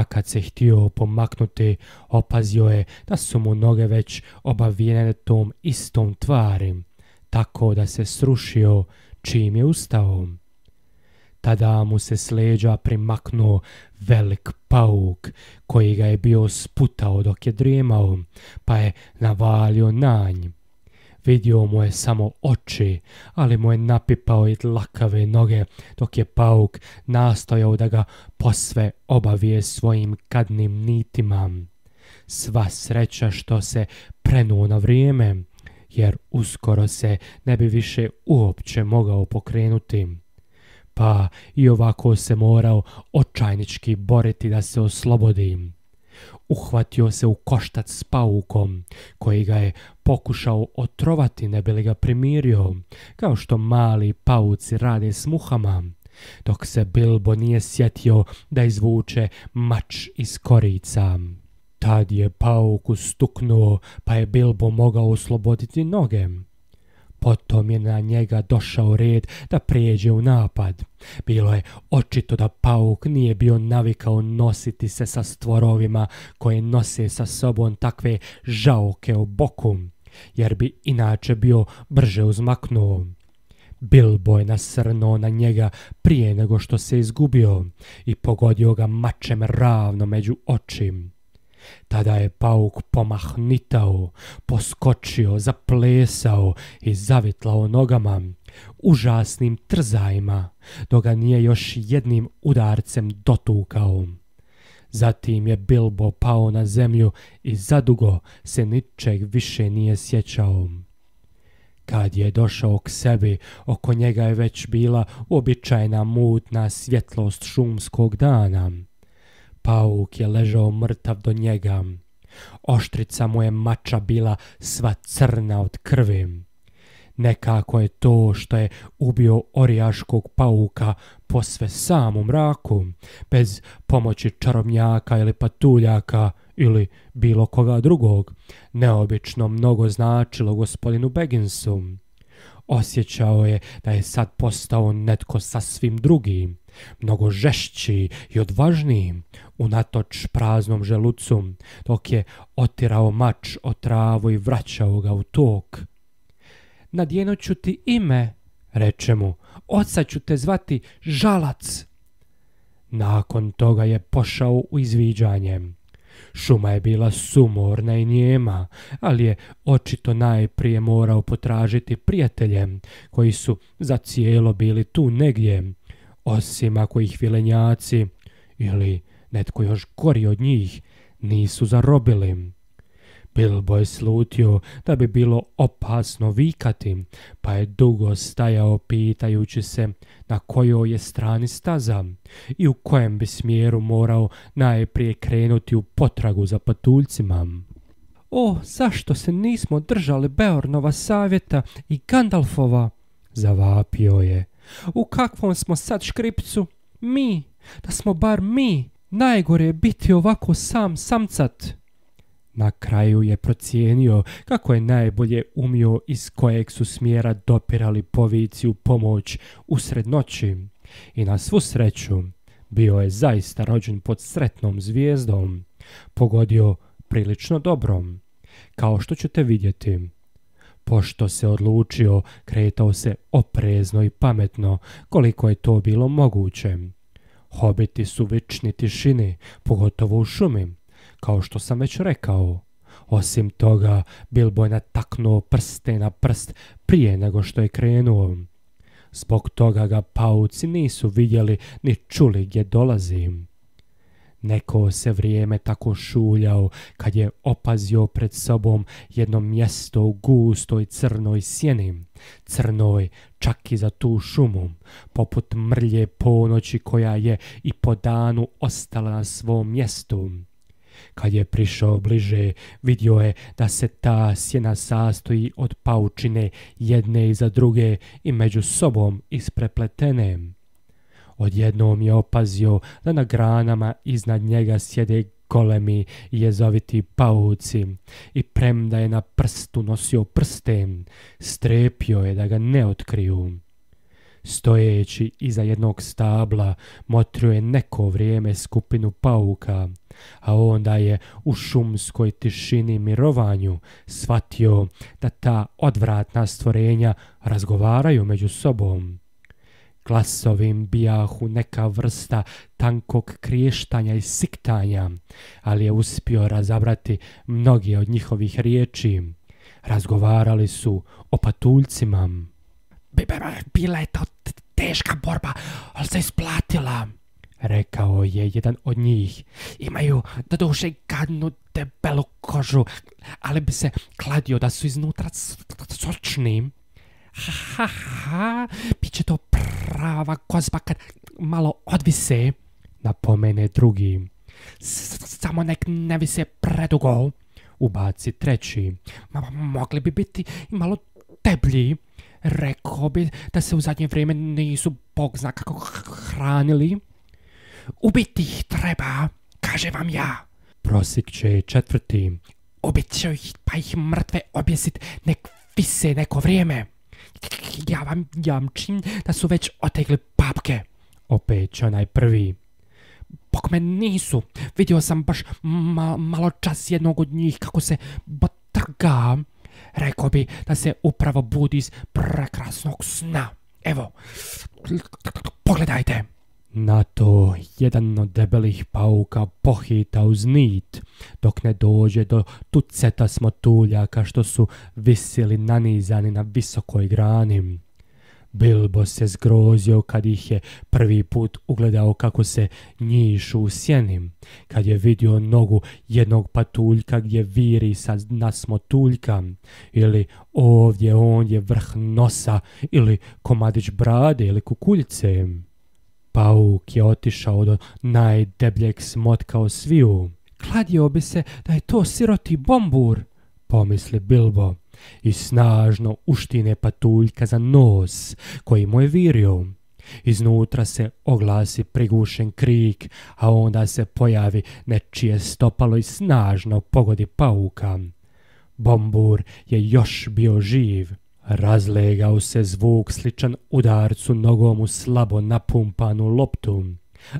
a kad se htio pomaknuti, opazio je da su mu noge već obavijene tom istom tvari, tako da se srušio čim je ustao. Tada mu se sleđa leđa primaknuo velik pauk, koji ga je bio sputao dok je drijemao, pa je navalio na njim. Vidio mu je samo oči, ali mu je napipao i dlakave noge, dok je pauk nastojao da ga posve obavije svojim kadnim nitima. Sva sreća što se prenuo na vrijeme, jer uskoro se ne bi više uopće mogao pokrenuti. Pa i ovako se morao očajnički boriti da se oslobodi. Uhvatio se u koštac s paukom, koji ga je pokušao otrovati ne bi li ga primirio, kao što mali pauci rade s muhama, dok se Bilbo nije sjetio da izvuče mač iz korica. Tad je pauk ustuknuo, pa je Bilbo mogao osloboditi noge. Potom je na njega došao red da prijeđe u napad. Bilo je očito da pauk nije bio navikao nositi se sa stvorovima koje nose sa sobom takve žauke u boku jer bi inače bio brže uzmaknuo. Bilbo je nasrnuo na njega prije nego što se izgubio i pogodio ga mačem ravno među očim. Tada je pauk pomahnitao, poskočio, zaplesao i zavitlao nogama, užasnim trzajima, dok ga nije još jednim udarcem dotukao. Zatim je Bilbo pao na zemlju i zadugo se ničeg više nije sjećao. Kad je došao k sebi, oko njega je već bila običajna mutna svjetlost šumskog dana. Pauk je ležao mrtav do njega. Oštrica mu je mača bila sva crna od krvi. Nekako je to što je ubio orijaškog pauka posve sam u mraku, bez pomoći čarobnjaka ili patuljaka ili bilo koga drugog, neobično mnogo značilo gospodinu Beginsu. Osjećao je da je sad postao netko sa svim drugim, mnogo žešći i odvažniji, unatoč praznom želucu, dok je otirao mač o travu i vraćao ga u tok. Nadijeno ću ti ime, reče mu, oca ću te zvati žalac. Nakon toga je pošao u izviđanje. Šuma je bila sumorna i njema, ali je očito najprije morao potražiti prijatelje, koji su za cijelo bili tu negdje, osim ako ih vilenjaci ili netko još gori od njih nisu zarobili. Bilbo je slutio da bi bilo opasno vikati, pa je dugo stajao pitajući se na kojoj je strani staza i u kojem bi smjeru morao najprije krenuti u potragu za patuljcima. O, zašto se nismo držali Beornova savjeta i Gandalfova? Zavapio je. U kakvom smo sad škripcu? Mi, da smo bar mi, najgore je biti ovako sam samcat. Na kraju je procijenio kako je najbolje umio iz kojeg su smjera dopirali poviciju pomoć usred noći. I na svu sreću bio je zaista rođen pod sretnom zvijezdom, pogodio prilično dobrom, kao što ćete vidjeti. Pošto se odlučio, kretao se oprezno i pametno, koliko je to bilo moguće. Hobiti su vični tišini, pogotovo u šumi kao što sam već rekao. Osim toga, Bilbo je nataknuo prste na prst prije nego što je krenuo. Zbog toga ga pauci nisu vidjeli ni čuli gdje dolazim. Neko se vrijeme tako šuljao kad je opazio pred sobom jedno mjesto u gustoj crnoj sjeni, crnoj čak i za tu šumu, poput mrlje ponoći koja je i po danu ostala na svom mjestu. Kad je prišao bliže, vidio je da se ta sjena sastoji od paučine jedne iza druge i među sobom isprepletene. Odjednom je opazio da na granama iznad njega sjede golemi jezoviti pauci i premda je na prstu nosio prsten, strepio je da ga ne otkriju. Stojeći iza jednog stabla motrio je neko vrijeme skupinu pauka, a onda je u šumskoj tišini mirovanju shvatio da ta odvratna stvorenja razgovaraju među sobom. Glasovim bijahu neka vrsta tankog kriještanja i siktanja, ali je uspio razabrati mnoge od njihovih riječi. Razgovarali su o patuljcima. Bila je to teška borba, ali se isplatila, rekao je jedan od njih. Imaju do duše gadnu debelu kožu, ali bi se kladio da su iznutra sočni. Ha, ha, ha, bit će to prava kozba kad malo odvise, napomene drugi. Samo nek ne vise predugo, ubaci treći. mogli bi biti malo deblji, rekao bi da se u zadnje vrijeme nisu bog zna kako hranili. Ubiti ih treba, kaže vam ja. Prosik će četvrti. Ubit će ih pa ih mrtve objesit nek vise neko vrijeme. Ja vam jamčim da su već otegli papke. Opet će onaj prvi. Bog me nisu. Vidio sam baš malo čas jednog od njih kako se botrga rekao bi da se upravo budi iz prekrasnog sna. Evo, pogledajte. Na to jedan od debelih pauka pohita uz nit, dok ne dođe do tuceta smotuljaka što su visili nanizani na visokoj grani. Bilbo se zgrozio kad ih je prvi put ugledao kako se njišu u sjeni, kad je vidio nogu jednog patuljka gdje viri sa smotuljka, ili ovdje on je vrh nosa, ili komadić brade, ili kukuljice. Pauk je otišao do najdebljeg smotka o sviju. Kladio bi se da je to siroti bombur, pomisli Bilbo i snažno uštine patuljka za nos koji mu je virio. Iznutra se oglasi prigušen krik, a onda se pojavi nečije stopalo i snažno pogodi pauka. Bombur je još bio živ. Razlegao se zvuk sličan udarcu nogom u slabo napumpanu loptu,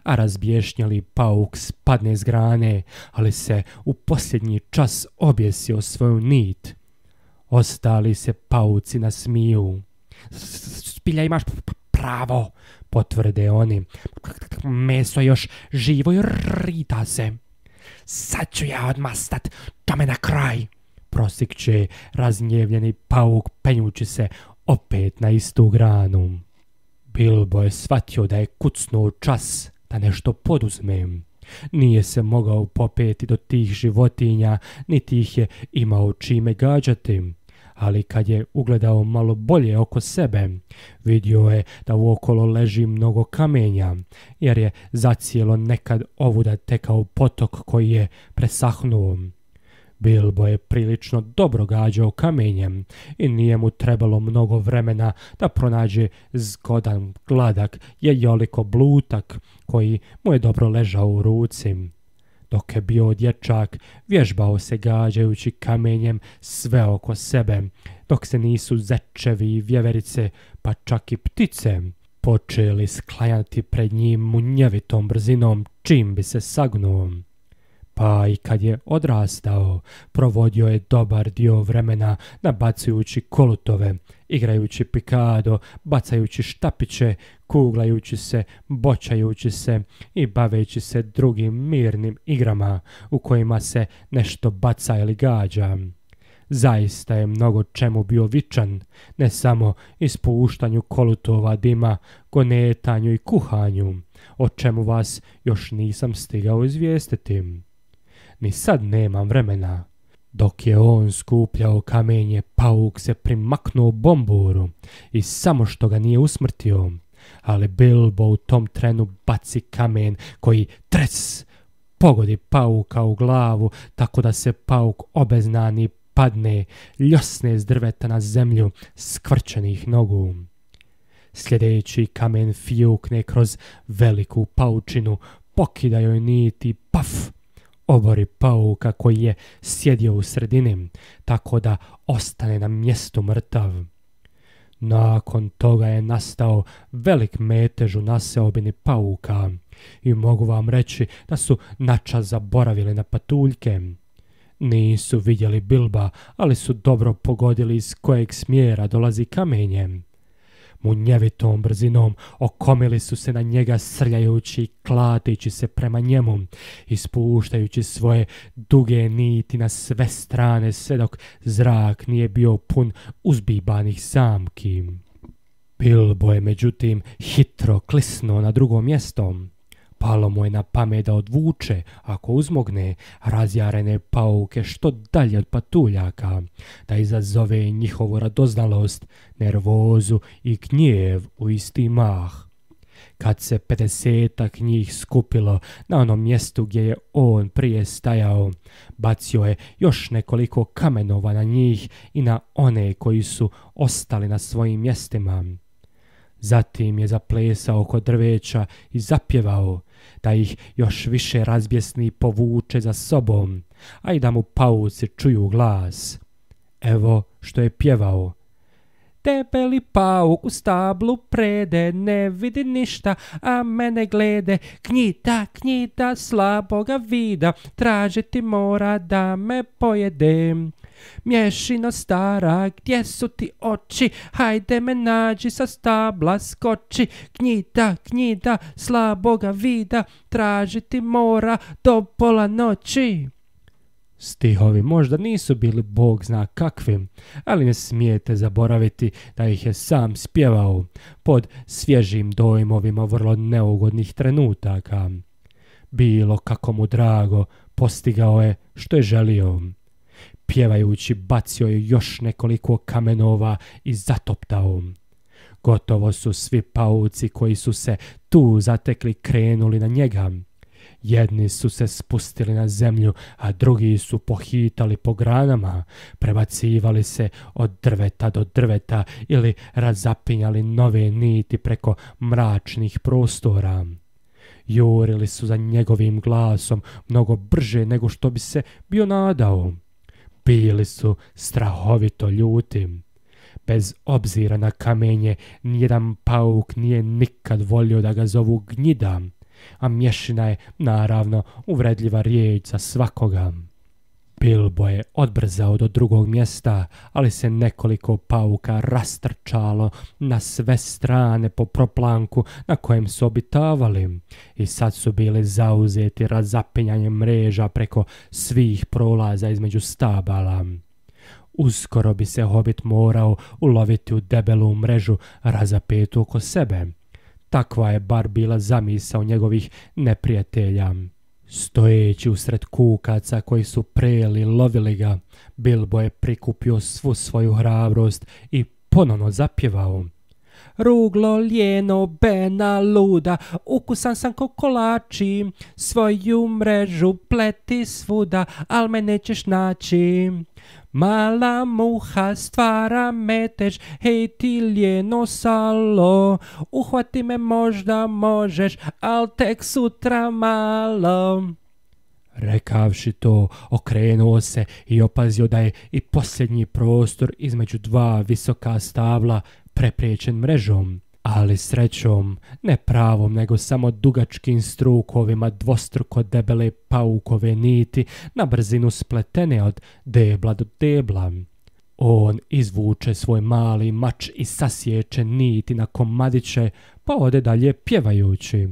a razbješnjali pauk spadne s grane, ali se u posljednji čas objesio svoju nit. Ostali se pauci nasmiju. Spilja imaš pravo, potvrde oni. Meso još živo i rita se. Sad ću ja odmastat tome na kraj. će raznjevljeni pauk penjući se opet na istu granu. Bilbo je shvatio da je kucnuo čas da nešto poduzmem. Nije se mogao popeti do tih životinja, niti ih je imao čime gađati ali kad je ugledao malo bolje oko sebe, vidio je da u okolo leži mnogo kamenja, jer je zacijelo nekad ovuda tekao potok koji je presahnuo. Bilbo je prilično dobro gađao kamenjem i nije mu trebalo mnogo vremena da pronađe zgodan gladak jejoliko blutak koji mu je dobro ležao u ruci. Dok je bio dječak, vježbao se gađajući kamenjem sve oko sebe, dok se nisu zečevi i vjeverice, pa čak i ptice, počeli sklajati pred njim munjevitom brzinom čim bi se sagnuo. Pa i kad je odrastao, provodio je dobar dio vremena nabacujući kolutove, igrajući pikado, bacajući štapiće, kuglajući se, bočajući se i baveći se drugim mirnim igrama u kojima se nešto baca ili gađa. Zaista je mnogo čemu bio vičan, ne samo ispuštanju kolutova dima, gonetanju i kuhanju, o čemu vas još nisam stigao izvijestiti. Ni sad nemam vremena. Dok je on skupljao kamenje, pauk se primaknuo bomburu i samo što ga nije usmrtio, ali Bilbo u tom trenu baci kamen koji tres pogodi pauka u glavu, tako da se pauk obeznani padne, ljosne s drveta na zemlju, skvrčenih nogu. Sljedeći kamen fijukne kroz veliku paučinu, pokida joj niti, paf, obori pauka koji je sjedio u sredini, tako da ostane na mjestu mrtav. Nakon toga je nastao velik metež u naseobini pauka i mogu vam reći da su nača zaboravili na patuljke. Nisu vidjeli bilba, ali su dobro pogodili iz kojeg smjera dolazi kamenjem. Munjevitom brzinom okomili su se na njega srljajući, klateći se prema njemu, ispuštajući svoje duge niti na sve strane sve dok zrak nije bio pun uzbibanih samki. Bilbo je međutim hitro klisno na drugom mjestom. Palo mu je na pamet da odvuče, ako uzmogne, razjarene pauke što dalje od patuljaka, da izazove njihovu radoznalost, nervozu i knjev u isti mah. Kad se pedesetak njih skupilo na onom mjestu gdje je on prije stajao, bacio je još nekoliko kamenova na njih i na one koji su ostali na svojim mjestima. Zatim je zaplesao oko drveća i zapjevao da ih još više razbjesni povuče za sobom, a i da mu pauci čuju glas. Evo što je pjevao. Debeli pauk u stablu prede, ne vidi ništa, a mene glede. Knjita, knjita, slaboga vida, tražiti mora da me pojedem. Mješino stara, gdje su ti oči? Hajde me nađi sa stabla skoči. Knjida, knjida, slaboga vida, tražiti mora do pola noći. Stihovi možda nisu bili bog zna kakvim, ali ne smijete zaboraviti da ih je sam spjevao pod svježim dojmovima vrlo neugodnih trenutaka. Bilo kako mu drago, postigao je što je želio pjevajući bacio je još nekoliko kamenova i zatoptao. Gotovo su svi pauci koji su se tu zatekli krenuli na njega. Jedni su se spustili na zemlju, a drugi su pohitali po granama, prebacivali se od drveta do drveta ili razapinjali nove niti preko mračnih prostora. Jurili su za njegovim glasom mnogo brže nego što bi se bio nadao. Bili su strahovito ljutim. Bez obzira na kamenje, nijedan pauk nije nikad volio da ga zovu gnjida, a mješina je, naravno, uvredljiva riječ za svakoga. Bilbo je odbrzao do drugog mjesta, ali se nekoliko pauka rastrčalo na sve strane po proplanku na kojem su obitavali i sad su bili zauzeti razapinjanjem mreža preko svih prolaza između stabala. Uskoro bi se hobit morao uloviti u debelu mrežu razapetu oko sebe. Takva je bar bila zamisao njegovih neprijatelja. Stojeći usred kukaca koji su prejeli lovili ga, Bilbo je prikupio svu svoju hrabrost i ponovno zapjevao. Ruglo ljeno, bena luda, ukusan sam ko kolači, svoju mrežu pleti svuda, al me nećeš naći. Mala muha stvara meteš, hej ti ljeno salo, uhvati me možda možeš, al tek sutra malo. Rekavši to, okrenuo se i opazio da je i posljednji prostor između dva visoka stavla prepriječen mrežom, ali srećom, ne pravom nego samo dugačkim strukovima dvostruko debele paukove niti na brzinu spletene od debla do debla. On izvuče svoj mali mač i sasječe niti na komadiće, pa ode dalje pjevajući.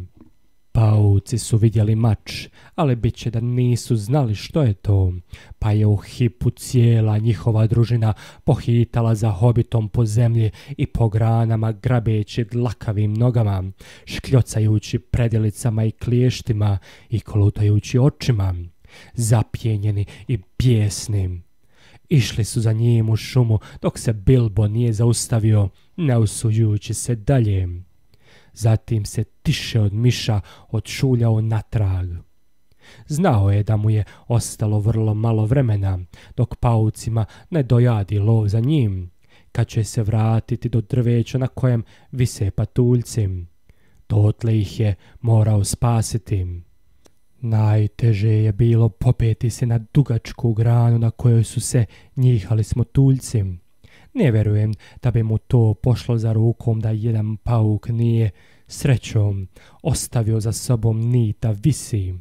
Pauci su vidjeli mač, ali bit će da nisu znali što je to, pa je u hipu cijela njihova družina pohitala za hobitom po zemlji i po granama grabeći dlakavim nogama, škljocajući predjelicama i kliještima i kolutajući očima, zapjenjeni i bijesni. Išli su za njim u šumu dok se Bilbo nije zaustavio, ne usujući se dalje. Zatim se tiše od miša odšuljao natrag. Znao je da mu je ostalo vrlo malo vremena, dok paucima ne dojadi lov za njim, kad će se vratiti do drveća na kojem vise patuljci. Dotle ih je morao spasiti. Najteže je bilo popeti se na dugačku granu na kojoj su se njihali smotuljci. Ne vjerujem da bi mu to pošlo za rukom da jedan pauk nije srećom ostavio za sobom nita visi.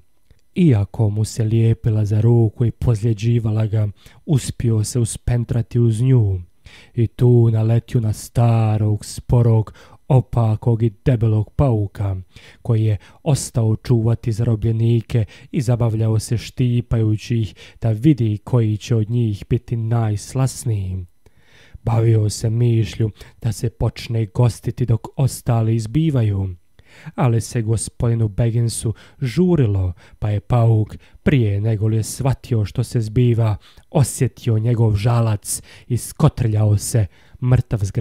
Iako mu se lijepila za ruku i pozljeđivala ga, uspio se uspentrati uz nju i tu naletio na starog, sporog, opakog i debelog pauka, koji je ostao čuvati zarobljenike i zabavljao se štipajući ih da vidi koji će od njih biti najslasniji. Bavio se mišlju da se počne gostiti dok ostali izbivaju. Ali se gospodinu Beginsu žurilo, pa je pauk prije nego li je shvatio što se zbiva, osjetio njegov žalac i skotrljao se mrtav s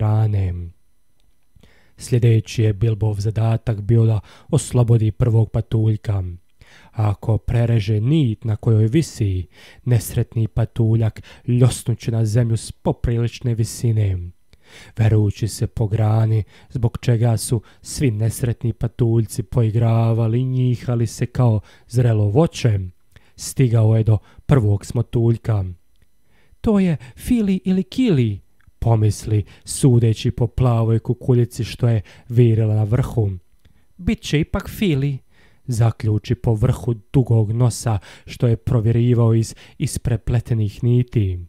Sljedeći je Bilbov zadatak bio da oslobodi prvog patuljka. Ako prereže nit na kojoj visi, nesretni patuljak ljosnuće na zemlju s poprilične visine. Verujući se po grani, zbog čega su svi nesretni patuljci poigravali i njihali se kao zrelo voće, stigao je do prvog smotuljka. To je Fili ili Kili, pomisli, sudeći po plavoj kukuljici što je virila na vrhu. Biće ipak Fili zaključi po vrhu dugog nosa što je provjerivao iz isprepletenih niti.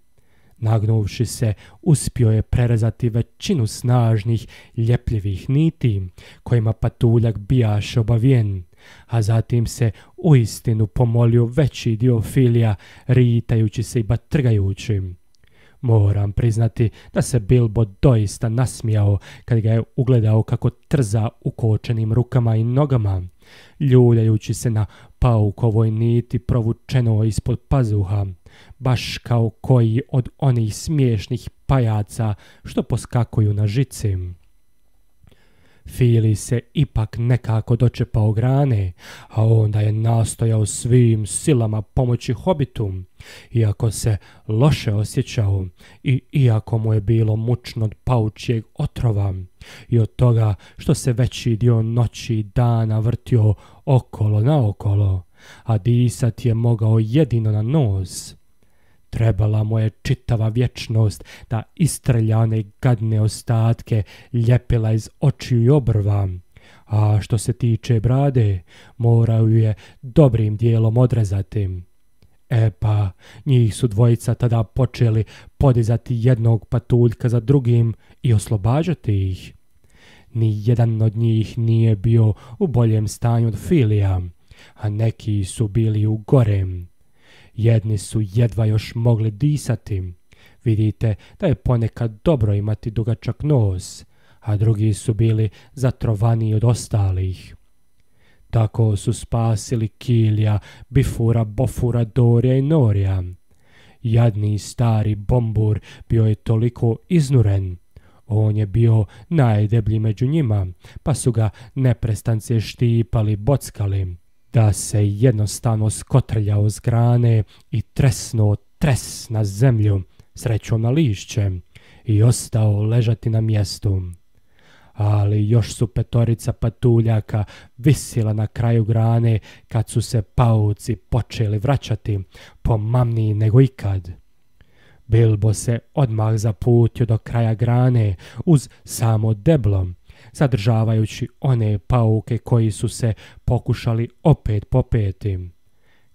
Nagnuvši se, uspio je prerezati većinu snažnih, ljepljivih niti, kojima patuljak bijaš obavijen, a zatim se uistinu pomolio veći dio filija, ritajući se i batrgajući. Moram priznati da se Bilbo doista nasmijao kad ga je ugledao kako trza ukočenim rukama i nogama ljuljajući se na paukovoj niti provučeno ispod pazuha, baš kao koji od onih smiješnih pajaca što poskakuju na žicim. Fili se ipak nekako dočepao grane, a onda je nastojao svim silama pomoći hobitu, iako se loše osjećao i iako mu je bilo mučno od paučijeg otrova i od toga što se veći dio noći i dana vrtio okolo naokolo, a disati je mogao jedino na nos. Trebala mu je čitava vječnost da istrljane gadne ostatke ljepila iz očiju i obrva. A što se tiče brade, moraju je dobrim dijelom odrezati. E pa, njih su dvojica tada počeli podizati jednog patuljka za drugim i oslobađati ih. Ni jedan od njih nije bio u boljem stanju od Filija, a neki su bili u gorem. Jedni su jedva još mogli disati. Vidite da je ponekad dobro imati dugačak nos, a drugi su bili zatrovaniji od ostalih. Tako su spasili Kilija, Bifura, Bofura, Dorija i Norija. Jadni stari bombur bio je toliko iznuren. On je bio najdeblji među njima, pa su ga neprestance štipali, bockali da se jednostavno skotrljao s grane i tresnuo tres na zemlju, srećom na lišće, i ostao ležati na mjestu. Ali još su petorica patuljaka visila na kraju grane kad su se pauci počeli vraćati, pomamniji nego ikad. Bilbo se odmah zaputio do kraja grane uz samo deblom sadržavajući one pauke koji su se pokušali opet popeti.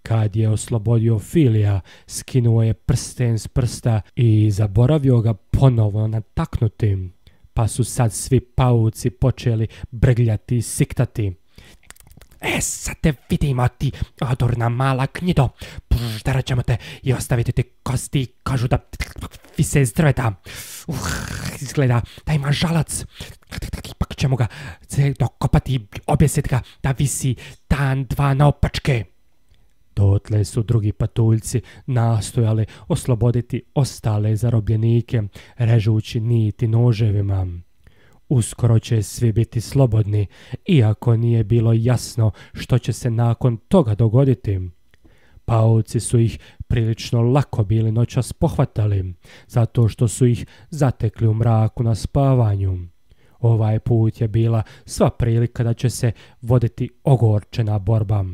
Kad je oslobodio Filija, skinuo je prsten s prsta i zaboravio ga ponovo nataknuti, pa su sad svi pauci počeli brgljati i siktati. E, sad te vidimo, ti odurna mala knjido, Darat ćemo te i ostaviti ti kosti, kažu da se iz drveta. Uh, izgleda da ima žalac. Ipak ćemo ga dokopati i objesiti ga da visi dan dva na opačke. Dotle su drugi patuljci nastojali osloboditi ostale zarobljenike, režući niti noževima. Uskoro će svi biti slobodni, iako nije bilo jasno što će se nakon toga dogoditi. Pauci su ih prilično lako bili noćas pohvatali, zato što su ih zatekli u mraku na spavanju. Ovaj put je bila sva prilika da će se voditi ogorčena borba.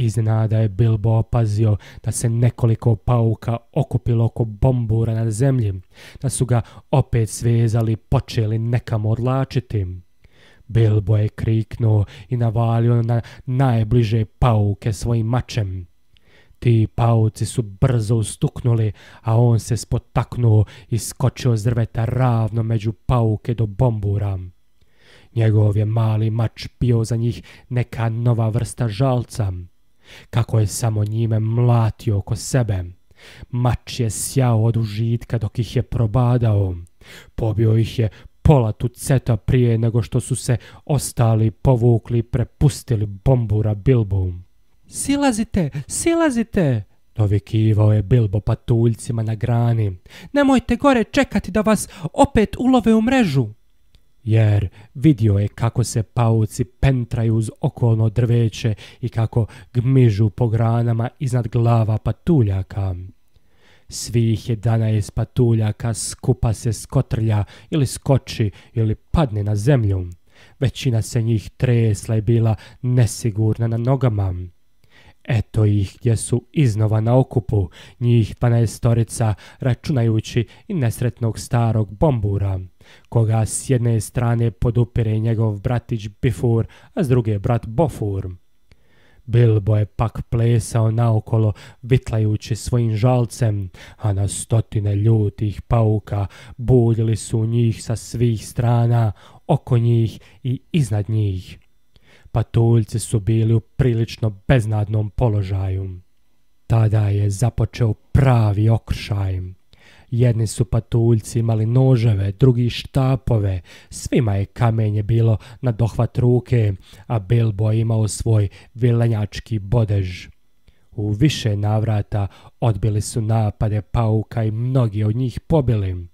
Iznenada je Bilbo opazio da se nekoliko pauka okupilo oko bombura na zemlji, da su ga opet svezali i počeli nekam odlačiti. Bilbo je kriknuo i navalio na najbliže pauke svojim mačem. Ti pauci su brzo ustuknuli, a on se spotaknuo i skočio z ravno među pauke do bombura. Njegov je mali mač bio za njih neka nova vrsta žalca. Kako je samo njime mlatio oko sebe. Mač je sjao od užitka dok ih je probadao. Pobio ih je pola tuceta prije nego što su se ostali povukli i prepustili bombura Bilbu. Silazite, silazite! Dovikivao je Bilbo patuljcima na grani. Nemojte gore čekati da vas opet ulove u mrežu jer vidio je kako se pauci pentraju uz okolno drveće i kako gmižu po granama iznad glava patuljaka. Svih jedanaest patuljaka skupa se skotrlja ili skoči ili padne na zemlju. Većina se njih tresla i bila nesigurna na nogama. Eto ih gdje su iznova na okupu, njih storica računajući i nesretnog starog bombura koga s jedne strane podupire njegov bratić Bifur, a s druge brat Bofur. Bilbo je pak plesao naokolo, vitlajući svojim žalcem, a na stotine ljutih pauka budili su njih sa svih strana, oko njih i iznad njih. Patuljci su bili u prilično beznadnom položaju. Tada je započeo pravi okršaj. Jedni su patuljci imali noževe, drugi štapove, svima je kamenje bilo na dohvat ruke, a Bilbo je imao svoj vilenjački bodež. U više navrata odbili su napade pauka i mnogi od njih pobili.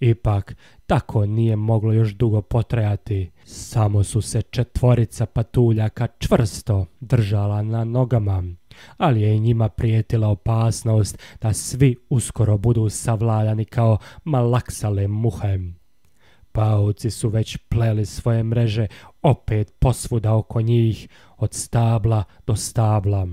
Ipak, tako nije moglo još dugo potrajati. Samo su se četvorica patuljaka čvrsto držala na nogama ali je njima prijetila opasnost da svi uskoro budu savladani kao malaksale muhe. Pauci su već pleli svoje mreže opet posvuda oko njih, od stabla do stabla.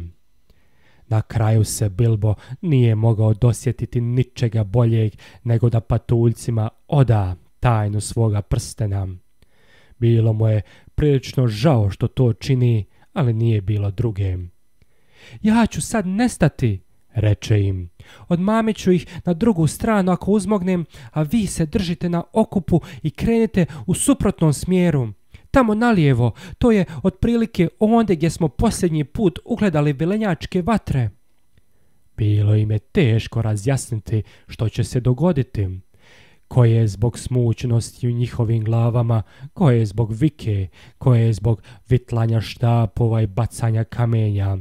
Na kraju se Bilbo nije mogao dosjetiti ničega boljeg nego da patuljcima oda tajnu svoga prstena. Bilo mu je prilično žao što to čini, ali nije bilo drugim. Ja ću sad nestati, reče im. Odmamit ću ih na drugu stranu ako uzmognem, a vi se držite na okupu i krenite u suprotnom smjeru. Tamo nalijevo, to je otprilike onde gdje smo posljednji put ugledali vilenjačke vatre. Bilo im je teško razjasniti što će se dogoditi. Koje je zbog smućnosti u njihovim glavama, koje je zbog vike, koje je zbog vitlanja štapova i bacanja kamenja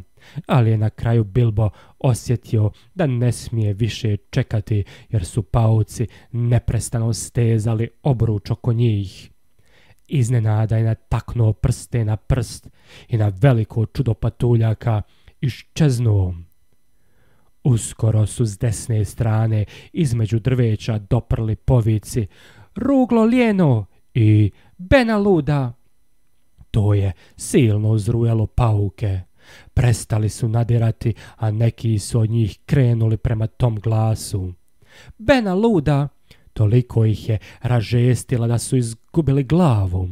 ali je na kraju Bilbo osjetio da ne smije više čekati jer su pauci neprestano stezali obruč oko njih. Iznenada je nataknuo prste na prst i na veliko čudo patuljaka iščeznuo. Uskoro su s desne strane između drveća doprli povici Ruglo lijeno i Bena luda. To je silno uzrujalo pauke. Prestali su nadirati, a neki su od njih krenuli prema tom glasu. Bena luda! Toliko ih je ražestila da su izgubili glavu.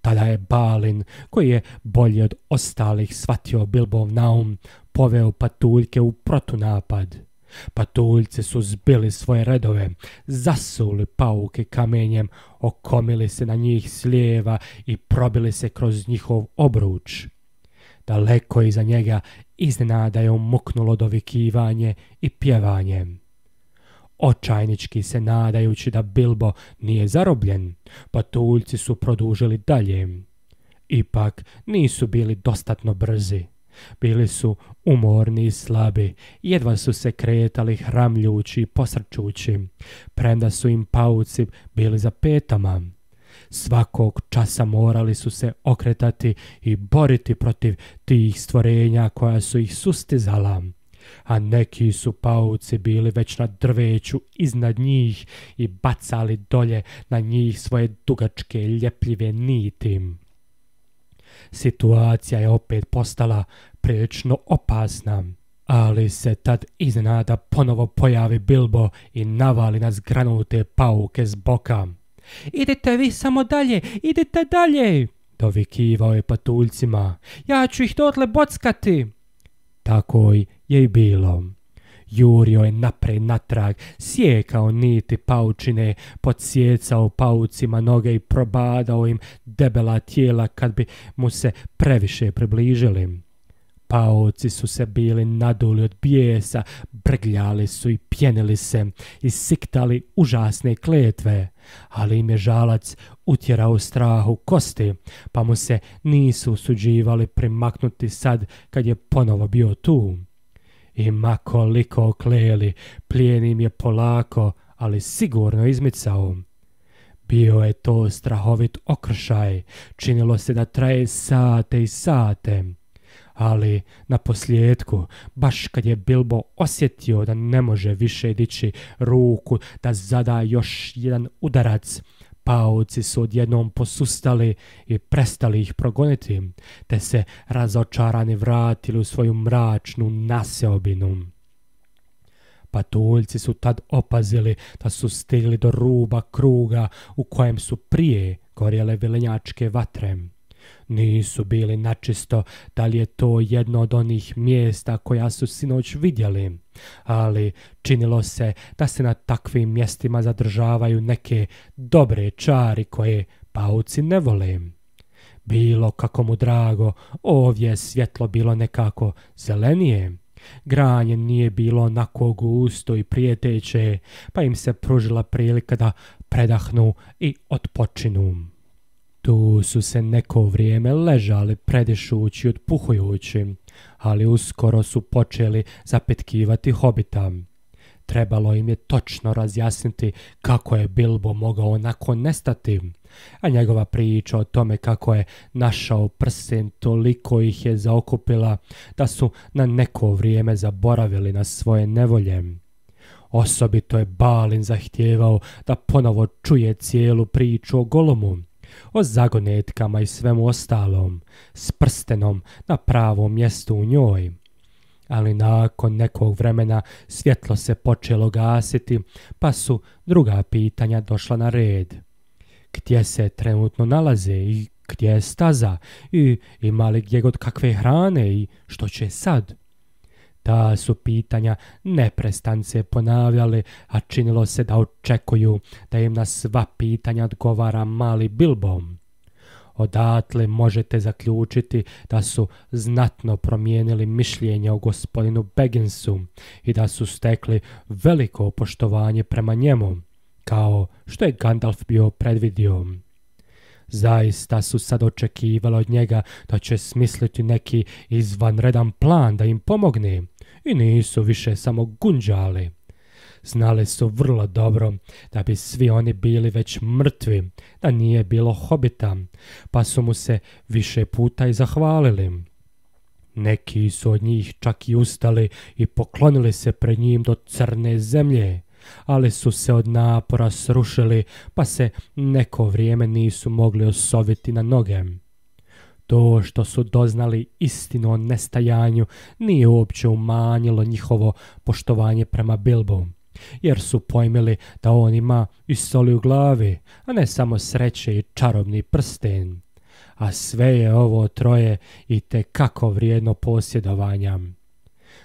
Tada je Balin, koji je bolje od ostalih shvatio Bilbov naum, poveo patuljke u protunapad. Patuljci su zbili svoje redove, zasuli pauke kamenjem, okomili se na njih s i probili se kroz njihov obruč daleko iza njega iznenada je umuknulo dovikivanje i pjevanje. Očajnički se nadajući da Bilbo nije zarobljen, patuljci su produžili dalje. Ipak nisu bili dostatno brzi. Bili su umorni i slabi, jedva su se kretali hramljući i posrčući, premda su im pauci bili za petama. Svakog časa morali su se okretati i boriti protiv tih stvorenja koja su ih sustizala a neki su pauci bili već na drveću iznad njih i bacali dolje na njih svoje dugačke ljepljive niti. Situacija je opet postala prilično opasna, ali se tad iznenada ponovo pojavi Bilbo i navali nas granute pauke s Idete vi samo dalje, idete dalje, dovikivao je patuljcima. Ja ću ih dotle bockati. Tako je i bilo. Jurio je napred natrag, sjekao niti paučine, podsjecao paucima noge i probadao im debela tijela kad bi mu se previše približili paoci su se bili naduli od bijesa, brgljali su i pjenili se, i siktali užasne kletve. Ali im je žalac utjerao strahu kosti, pa mu se nisu suđivali primaknuti sad kad je ponovo bio tu. I makoliko okleli, plijen je polako, ali sigurno izmicao. Bio je to strahovit okršaj, činilo se da traje sate i sate ali na posljedku, baš kad je Bilbo osjetio da ne može više dići ruku, da zada još jedan udarac, Pauci su odjednom posustali i prestali ih progoniti, te se razočarani vratili u svoju mračnu naseobinu. Patuljci su tad opazili da su stigli do ruba kruga u kojem su prije gorjele vilenjačke vatre nisu bili načisto, da li je to jedno od onih mjesta koja su sinoć vidjeli, ali činilo se da se na takvim mjestima zadržavaju neke dobre čari koje pauci ne vole. Bilo kako mu drago, ovdje svjetlo bilo nekako zelenije. Granje nije bilo onako gusto i prijeteće, pa im se pružila prilika da predahnu i odpočinu. Tu su se neko vrijeme ležali predišući i odpuhujući, ali uskoro su počeli zapetkivati hobita. Trebalo im je točno razjasniti kako je Bilbo mogao onako nestati, a njegova priča o tome kako je našao prsten toliko ih je zaokupila da su na neko vrijeme zaboravili na svoje nevolje. Osobito je Balin zahtijevao da ponovo čuje cijelu priču o Golomu, o zagonetkama i svemu ostalom, s prstenom na pravom mjestu u njoj. Ali nakon nekog vremena svjetlo se počelo gasiti, pa su druga pitanja došla na red. Gdje se trenutno nalaze i gdje je staza i ima li gdje god kakve hrane i što će sad? Ta su pitanja neprestance ponavljali, a činilo se da očekuju da im na sva pitanja odgovara mali Bilbom. Odatle možete zaključiti da su znatno promijenili mišljenje o gospodinu Beginsu i da su stekli veliko poštovanje prema njemu, kao što je Gandalf bio predvidio. Zaista su sad očekivali od njega da će smisliti neki izvanredan plan da im pomogne, i nisu više samo gunđali. Znali su vrlo dobro da bi svi oni bili već mrtvi, da nije bilo hobita, pa su mu se više puta i zahvalili. Neki su od njih čak i ustali i poklonili se pred njim do crne zemlje, ali su se od napora srušili pa se neko vrijeme nisu mogli osoviti na noge. To što su doznali istinu o nestajanju nije uopće umanjilo njihovo poštovanje prema Bilbu. jer su pojmili da on ima i soli u glavi, a ne samo sreće i čarobni prsten. A sve je ovo troje i te kako vrijedno posjedovanja.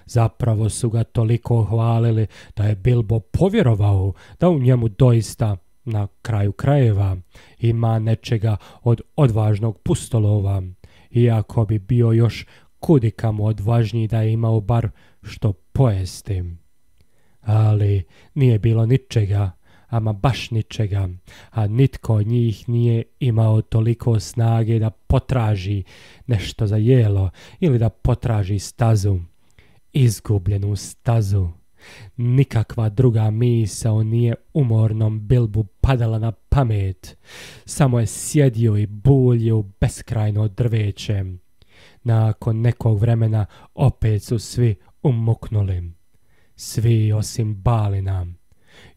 Zapravo su ga toliko hvalili da je Bilbo povjerovao da u njemu doista na kraju krajeva ima nečega od odvažnog pustolova, iako bi bio još kudikamo odvažniji da je imao bar što pojesti. Ali nije bilo ničega, ama baš ničega, a nitko od njih nije imao toliko snage da potraži nešto za jelo ili da potraži stazu, izgubljenu stazu. Nikakva druga o nije umornom Bilbu padala na pamet. Samo je sjedio i u beskrajno drveće. Nakon nekog vremena opet su svi umuknuli. Svi osim Balina.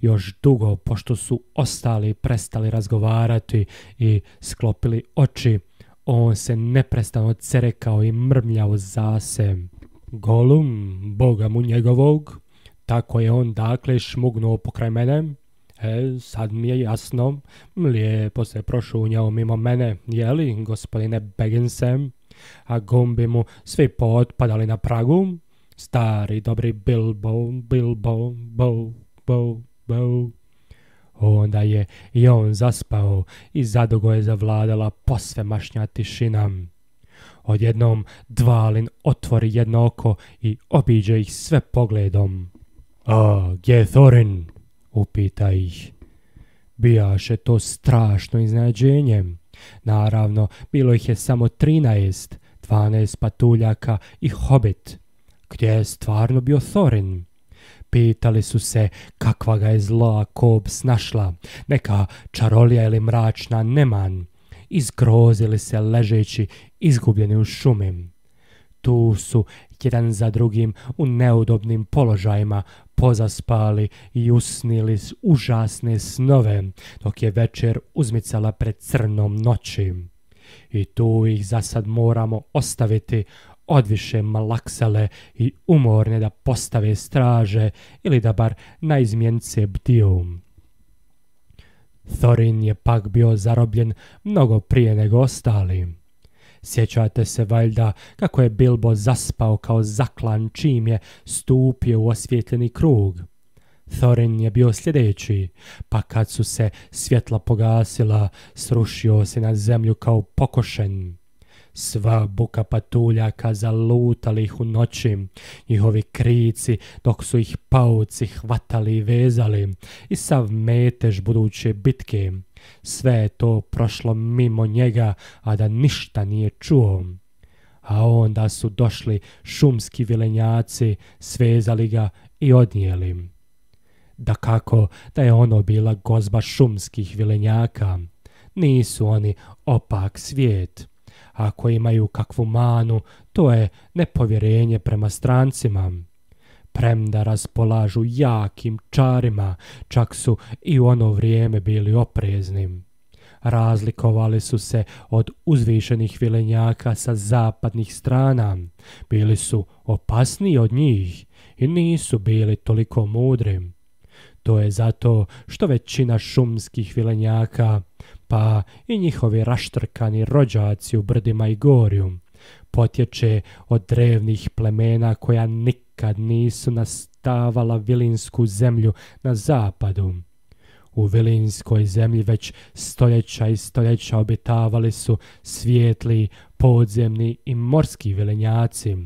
Još dugo, pošto su ostali prestali razgovarati i sklopili oči, on se neprestano cerekao i mrmljao se. Golum, boga mu njegovog, tako je on dakle šmugnuo pokraj mene. E, sad mi je jasno, lijepo se prošunjao mimo mene, jeli, gospodine Begensem, A gumbi mu svi potpadali na pragu. Stari dobri Bilbo, Bilbo, Bo, Bo, Bo. Onda je i on zaspao i zadugo je zavladala posvemašnja tišina. Odjednom dvalin otvori jedno oko i obiđe ih sve pogledom. A, gdje Thorin? upita ih. Bijaše to strašno iznenađenje. Naravno, bilo ih je samo 13, 12 patuljaka i hobit. Gdje je stvarno bio Thorin? Pitali su se kakva ga je zla kob snašla, neka čarolija ili mračna neman. Izgrozili se ležeći, izgubljeni u šumi. Tu su jedan za drugim u neudobnim položajima pozaspali i usnili užasne snove, dok je večer uzmicala pred crnom noći. I tu ih za sad moramo ostaviti, odviše malaksale i umorne da postave straže ili da bar na izmjence bdiju. Thorin je pak bio zarobljen mnogo prije nego ostali. Sjećate se valjda kako je Bilbo zaspao kao zaklan čim je stupio u osvjetljeni krug. Thorin je bio sljedeći, pa kad su se svjetla pogasila, srušio se na zemlju kao pokošen. Sva buka patuljaka ih u noći, njihovi krici dok su ih pauci hvatali i vezali i sav metež buduće bitke. Sve je to prošlo mimo njega, a da ništa nije čuo. A onda su došli šumski vilenjaci, svezali ga i odnijeli. Da kako da je ono bila gozba šumskih vilenjaka. Nisu oni opak svijet. Ako imaju kakvu manu, to je nepovjerenje prema strancima premda raspolažu jakim čarima, čak su i u ono vrijeme bili opreznim. Razlikovali su se od uzvišenih vilenjaka sa zapadnih strana, bili su opasniji od njih i nisu bili toliko mudri. To je zato što većina šumskih vilenjaka, pa i njihovi raštrkani rođaci u brdima i gorju, potječe od drevnih plemena koja nikad kad nisu nastavala vilinsku zemlju na zapadu. U vilinskoj zemlji već stoljeća i stoljeća obitavali su svijetli, podzemni i morski vilinjaci,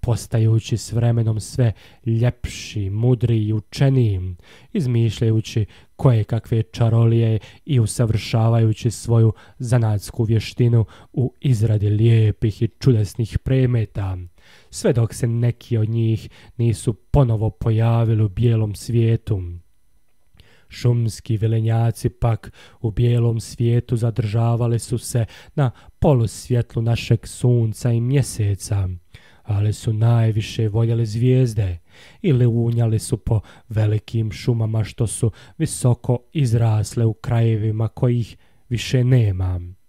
postajući s vremenom sve ljepši, mudri i učeniji, izmišljajući koje kakve čarolije i usavršavajući svoju zanatsku vještinu u izradi lijepih i čudesnih premeta – sve dok se neki od njih nisu ponovo pojavili u bijelom svijetu. Šumski velenjaci pak u bijelom svijetu zadržavali su se na polusvjetlu našeg sunca i mjeseca, ali su najviše voljeli zvijezde ili unjali su po velikim šumama što su visoko izrasle u krajevima kojih više nemam.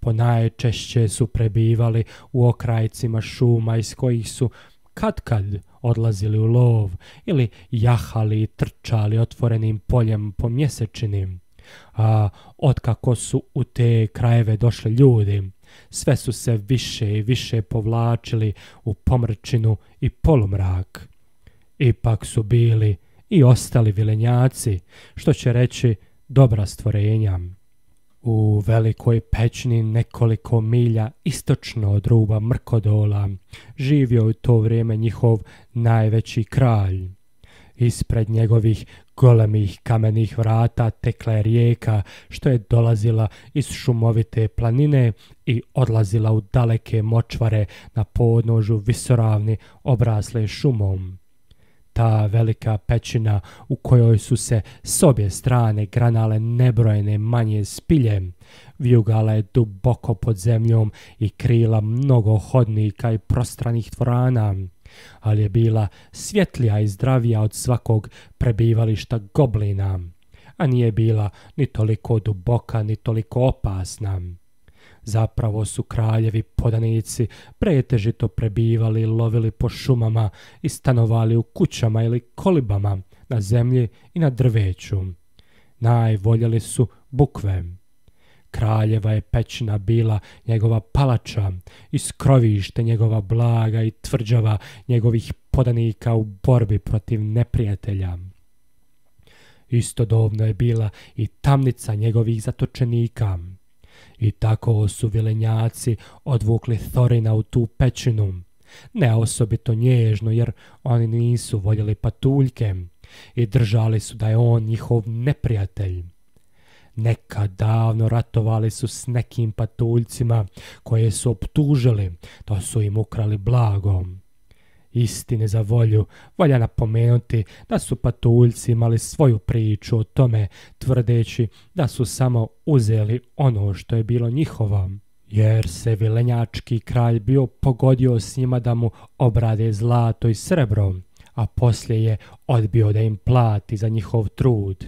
Ponajčešće su prebivali u okrajcima šuma iz kojih su katkad odlazili u lov ili jahali i trčali otvorenim poljem po mjesečinim. A otkako su u te krajeve došli ljudi, sve su se više i više povlačili u pomrčinu i polumrak. Ipak su bili i ostali vilenjaci, što će reći dobra stvorenja u velikoj pećni nekoliko milja istočno od ruba Mrkodola. Živio u to vrijeme njihov najveći kralj. Ispred njegovih golemih kamenih vrata tekla je rijeka što je dolazila iz šumovite planine i odlazila u daleke močvare na podnožu visoravni obrasle šumom ta velika pećina u kojoj su se s obje strane granale nebrojene manje spilje. Vijugala je duboko pod zemljom i krila mnogo hodnika i prostranih tvorana, ali je bila svjetlija i zdravija od svakog prebivališta goblina, a nije bila ni toliko duboka ni toliko opasna. Zapravo su kraljevi podanici pretežito prebivali lovili po šumama i stanovali u kućama ili kolibama na zemlji i na drveću. Najvoljeli su bukve. Kraljeva je pećina bila njegova palača i skrovište njegova blaga i tvrđava njegovih podanika u borbi protiv neprijatelja. Istodobno je bila i tamnica njegovih zatočenika. I tako su vilenjaci odvukli Thorina u tu pećinu. Ne osobito nježno, jer oni nisu voljeli patuljke i držali su da je on njihov neprijatelj. Nekad davno ratovali su s nekim patuljcima koje su optužili, da su im ukrali blagom. Istine za volju, valja napomenuti da su patuljci imali svoju priču o tome, tvrdeći da su samo uzeli ono što je bilo njihovo, jer se vilenjački kralj bio pogodio s njima da mu obrade zlato i srebro, a poslije je odbio da im plati za njihov trud.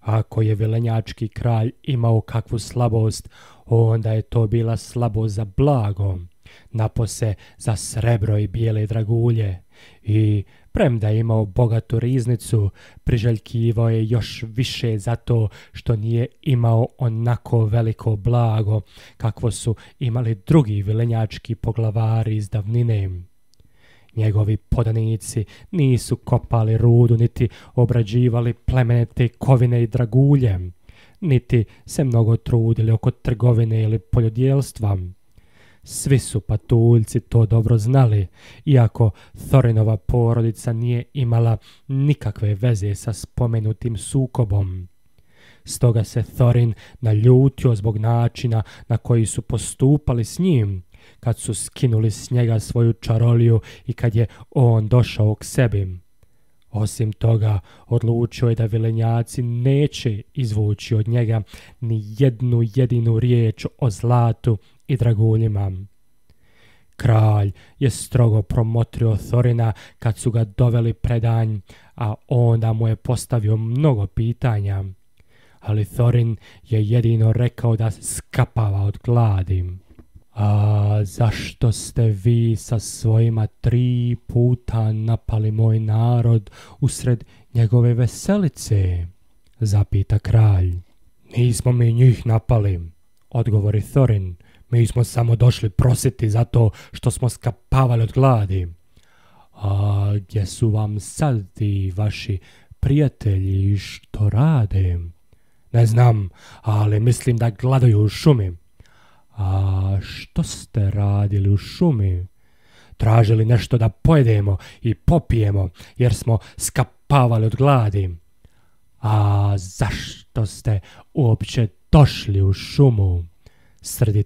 Ako je vilenjački kralj imao kakvu slabost, onda je to bila slabost za blagom, napose za srebro i bijele dragulje. I premda je imao bogatu riznicu, priželjkivao je još više zato što nije imao onako veliko blago kakvo su imali drugi vilenjački poglavari iz davnine. Njegovi podanici nisu kopali rudu niti obrađivali plemenite kovine i dragulje, niti se mnogo trudili oko trgovine ili poljodjelstva. Svi su patuljci to dobro znali, iako Thorinova porodica nije imala nikakve veze sa spomenutim sukobom. Stoga se Thorin naljutio zbog načina na koji su postupali s njim, kad su skinuli s njega svoju čaroliju i kad je on došao k sebi. Osim toga, odlučio je da vilenjaci neće izvući od njega ni jednu jedinu riječ o zlatu i draguljima. Kralj je strogo promotrio Thorina kad su ga doveli predanj, a onda mu je postavio mnogo pitanja. Ali Thorin je jedino rekao da skapava od gladi. A zašto ste vi sa svojima tri puta napali moj narod usred njegove veselice? Zapita kralj. Nismo mi njih napali, odgovori Thorin mi smo samo došli prositi zato što smo skapavali od gladi. A gdje su vam sad ti vaši prijatelji što rade? Ne znam, ali mislim da gladaju u šumi. A što ste radili u šumi? Tražili nešto da pojedemo i popijemo, jer smo skapavali od gladi. A zašto ste uopće došli u šumu?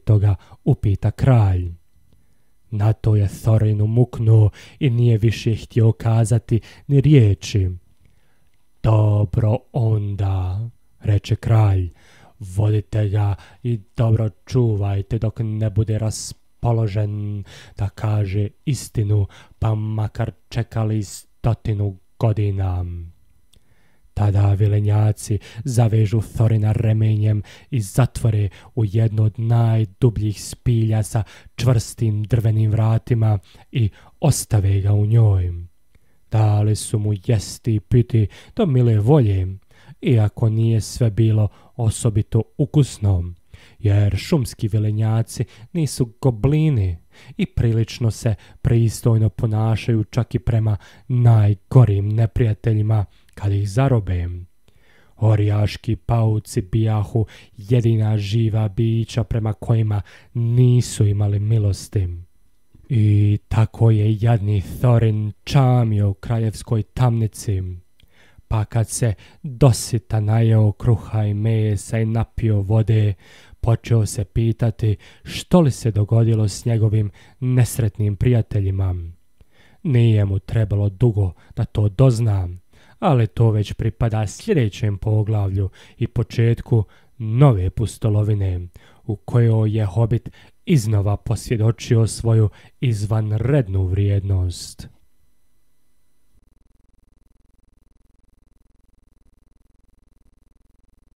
toga upita kralj. Na to je Thorin umuknuo i nije više htio kazati ni riječi. Dobro onda, reče kralj, vodite ga i dobro čuvajte dok ne bude raspoložen da kaže istinu, pa makar čekali stotinu godina. Tada vilenjaci zavežu Thorina remenjem i zatvore u jedno od najdubljih spilja sa čvrstim drvenim vratima i ostave ga u njoj. Dali su mu jesti i piti do mile volje, iako nije sve bilo osobito ukusno, jer šumski vilenjaci nisu goblini i prilično se pristojno ponašaju čak i prema najgorim neprijateljima – kad ih zarobem, Orijaški pauci bijahu jedina živa bića prema kojima nisu imali milosti. I tako je jadni Thorin čamio u kraljevskoj tamnici. Pa kad se dosita najeo kruha i mesa i napio vode, počeo se pitati što li se dogodilo s njegovim nesretnim prijateljima. Nije mu trebalo dugo da to doznam ali to već pripada sljedećem poglavlju i početku nove pustolovine, u kojoj je Hobit iznova posvjedočio svoju izvanrednu vrijednost.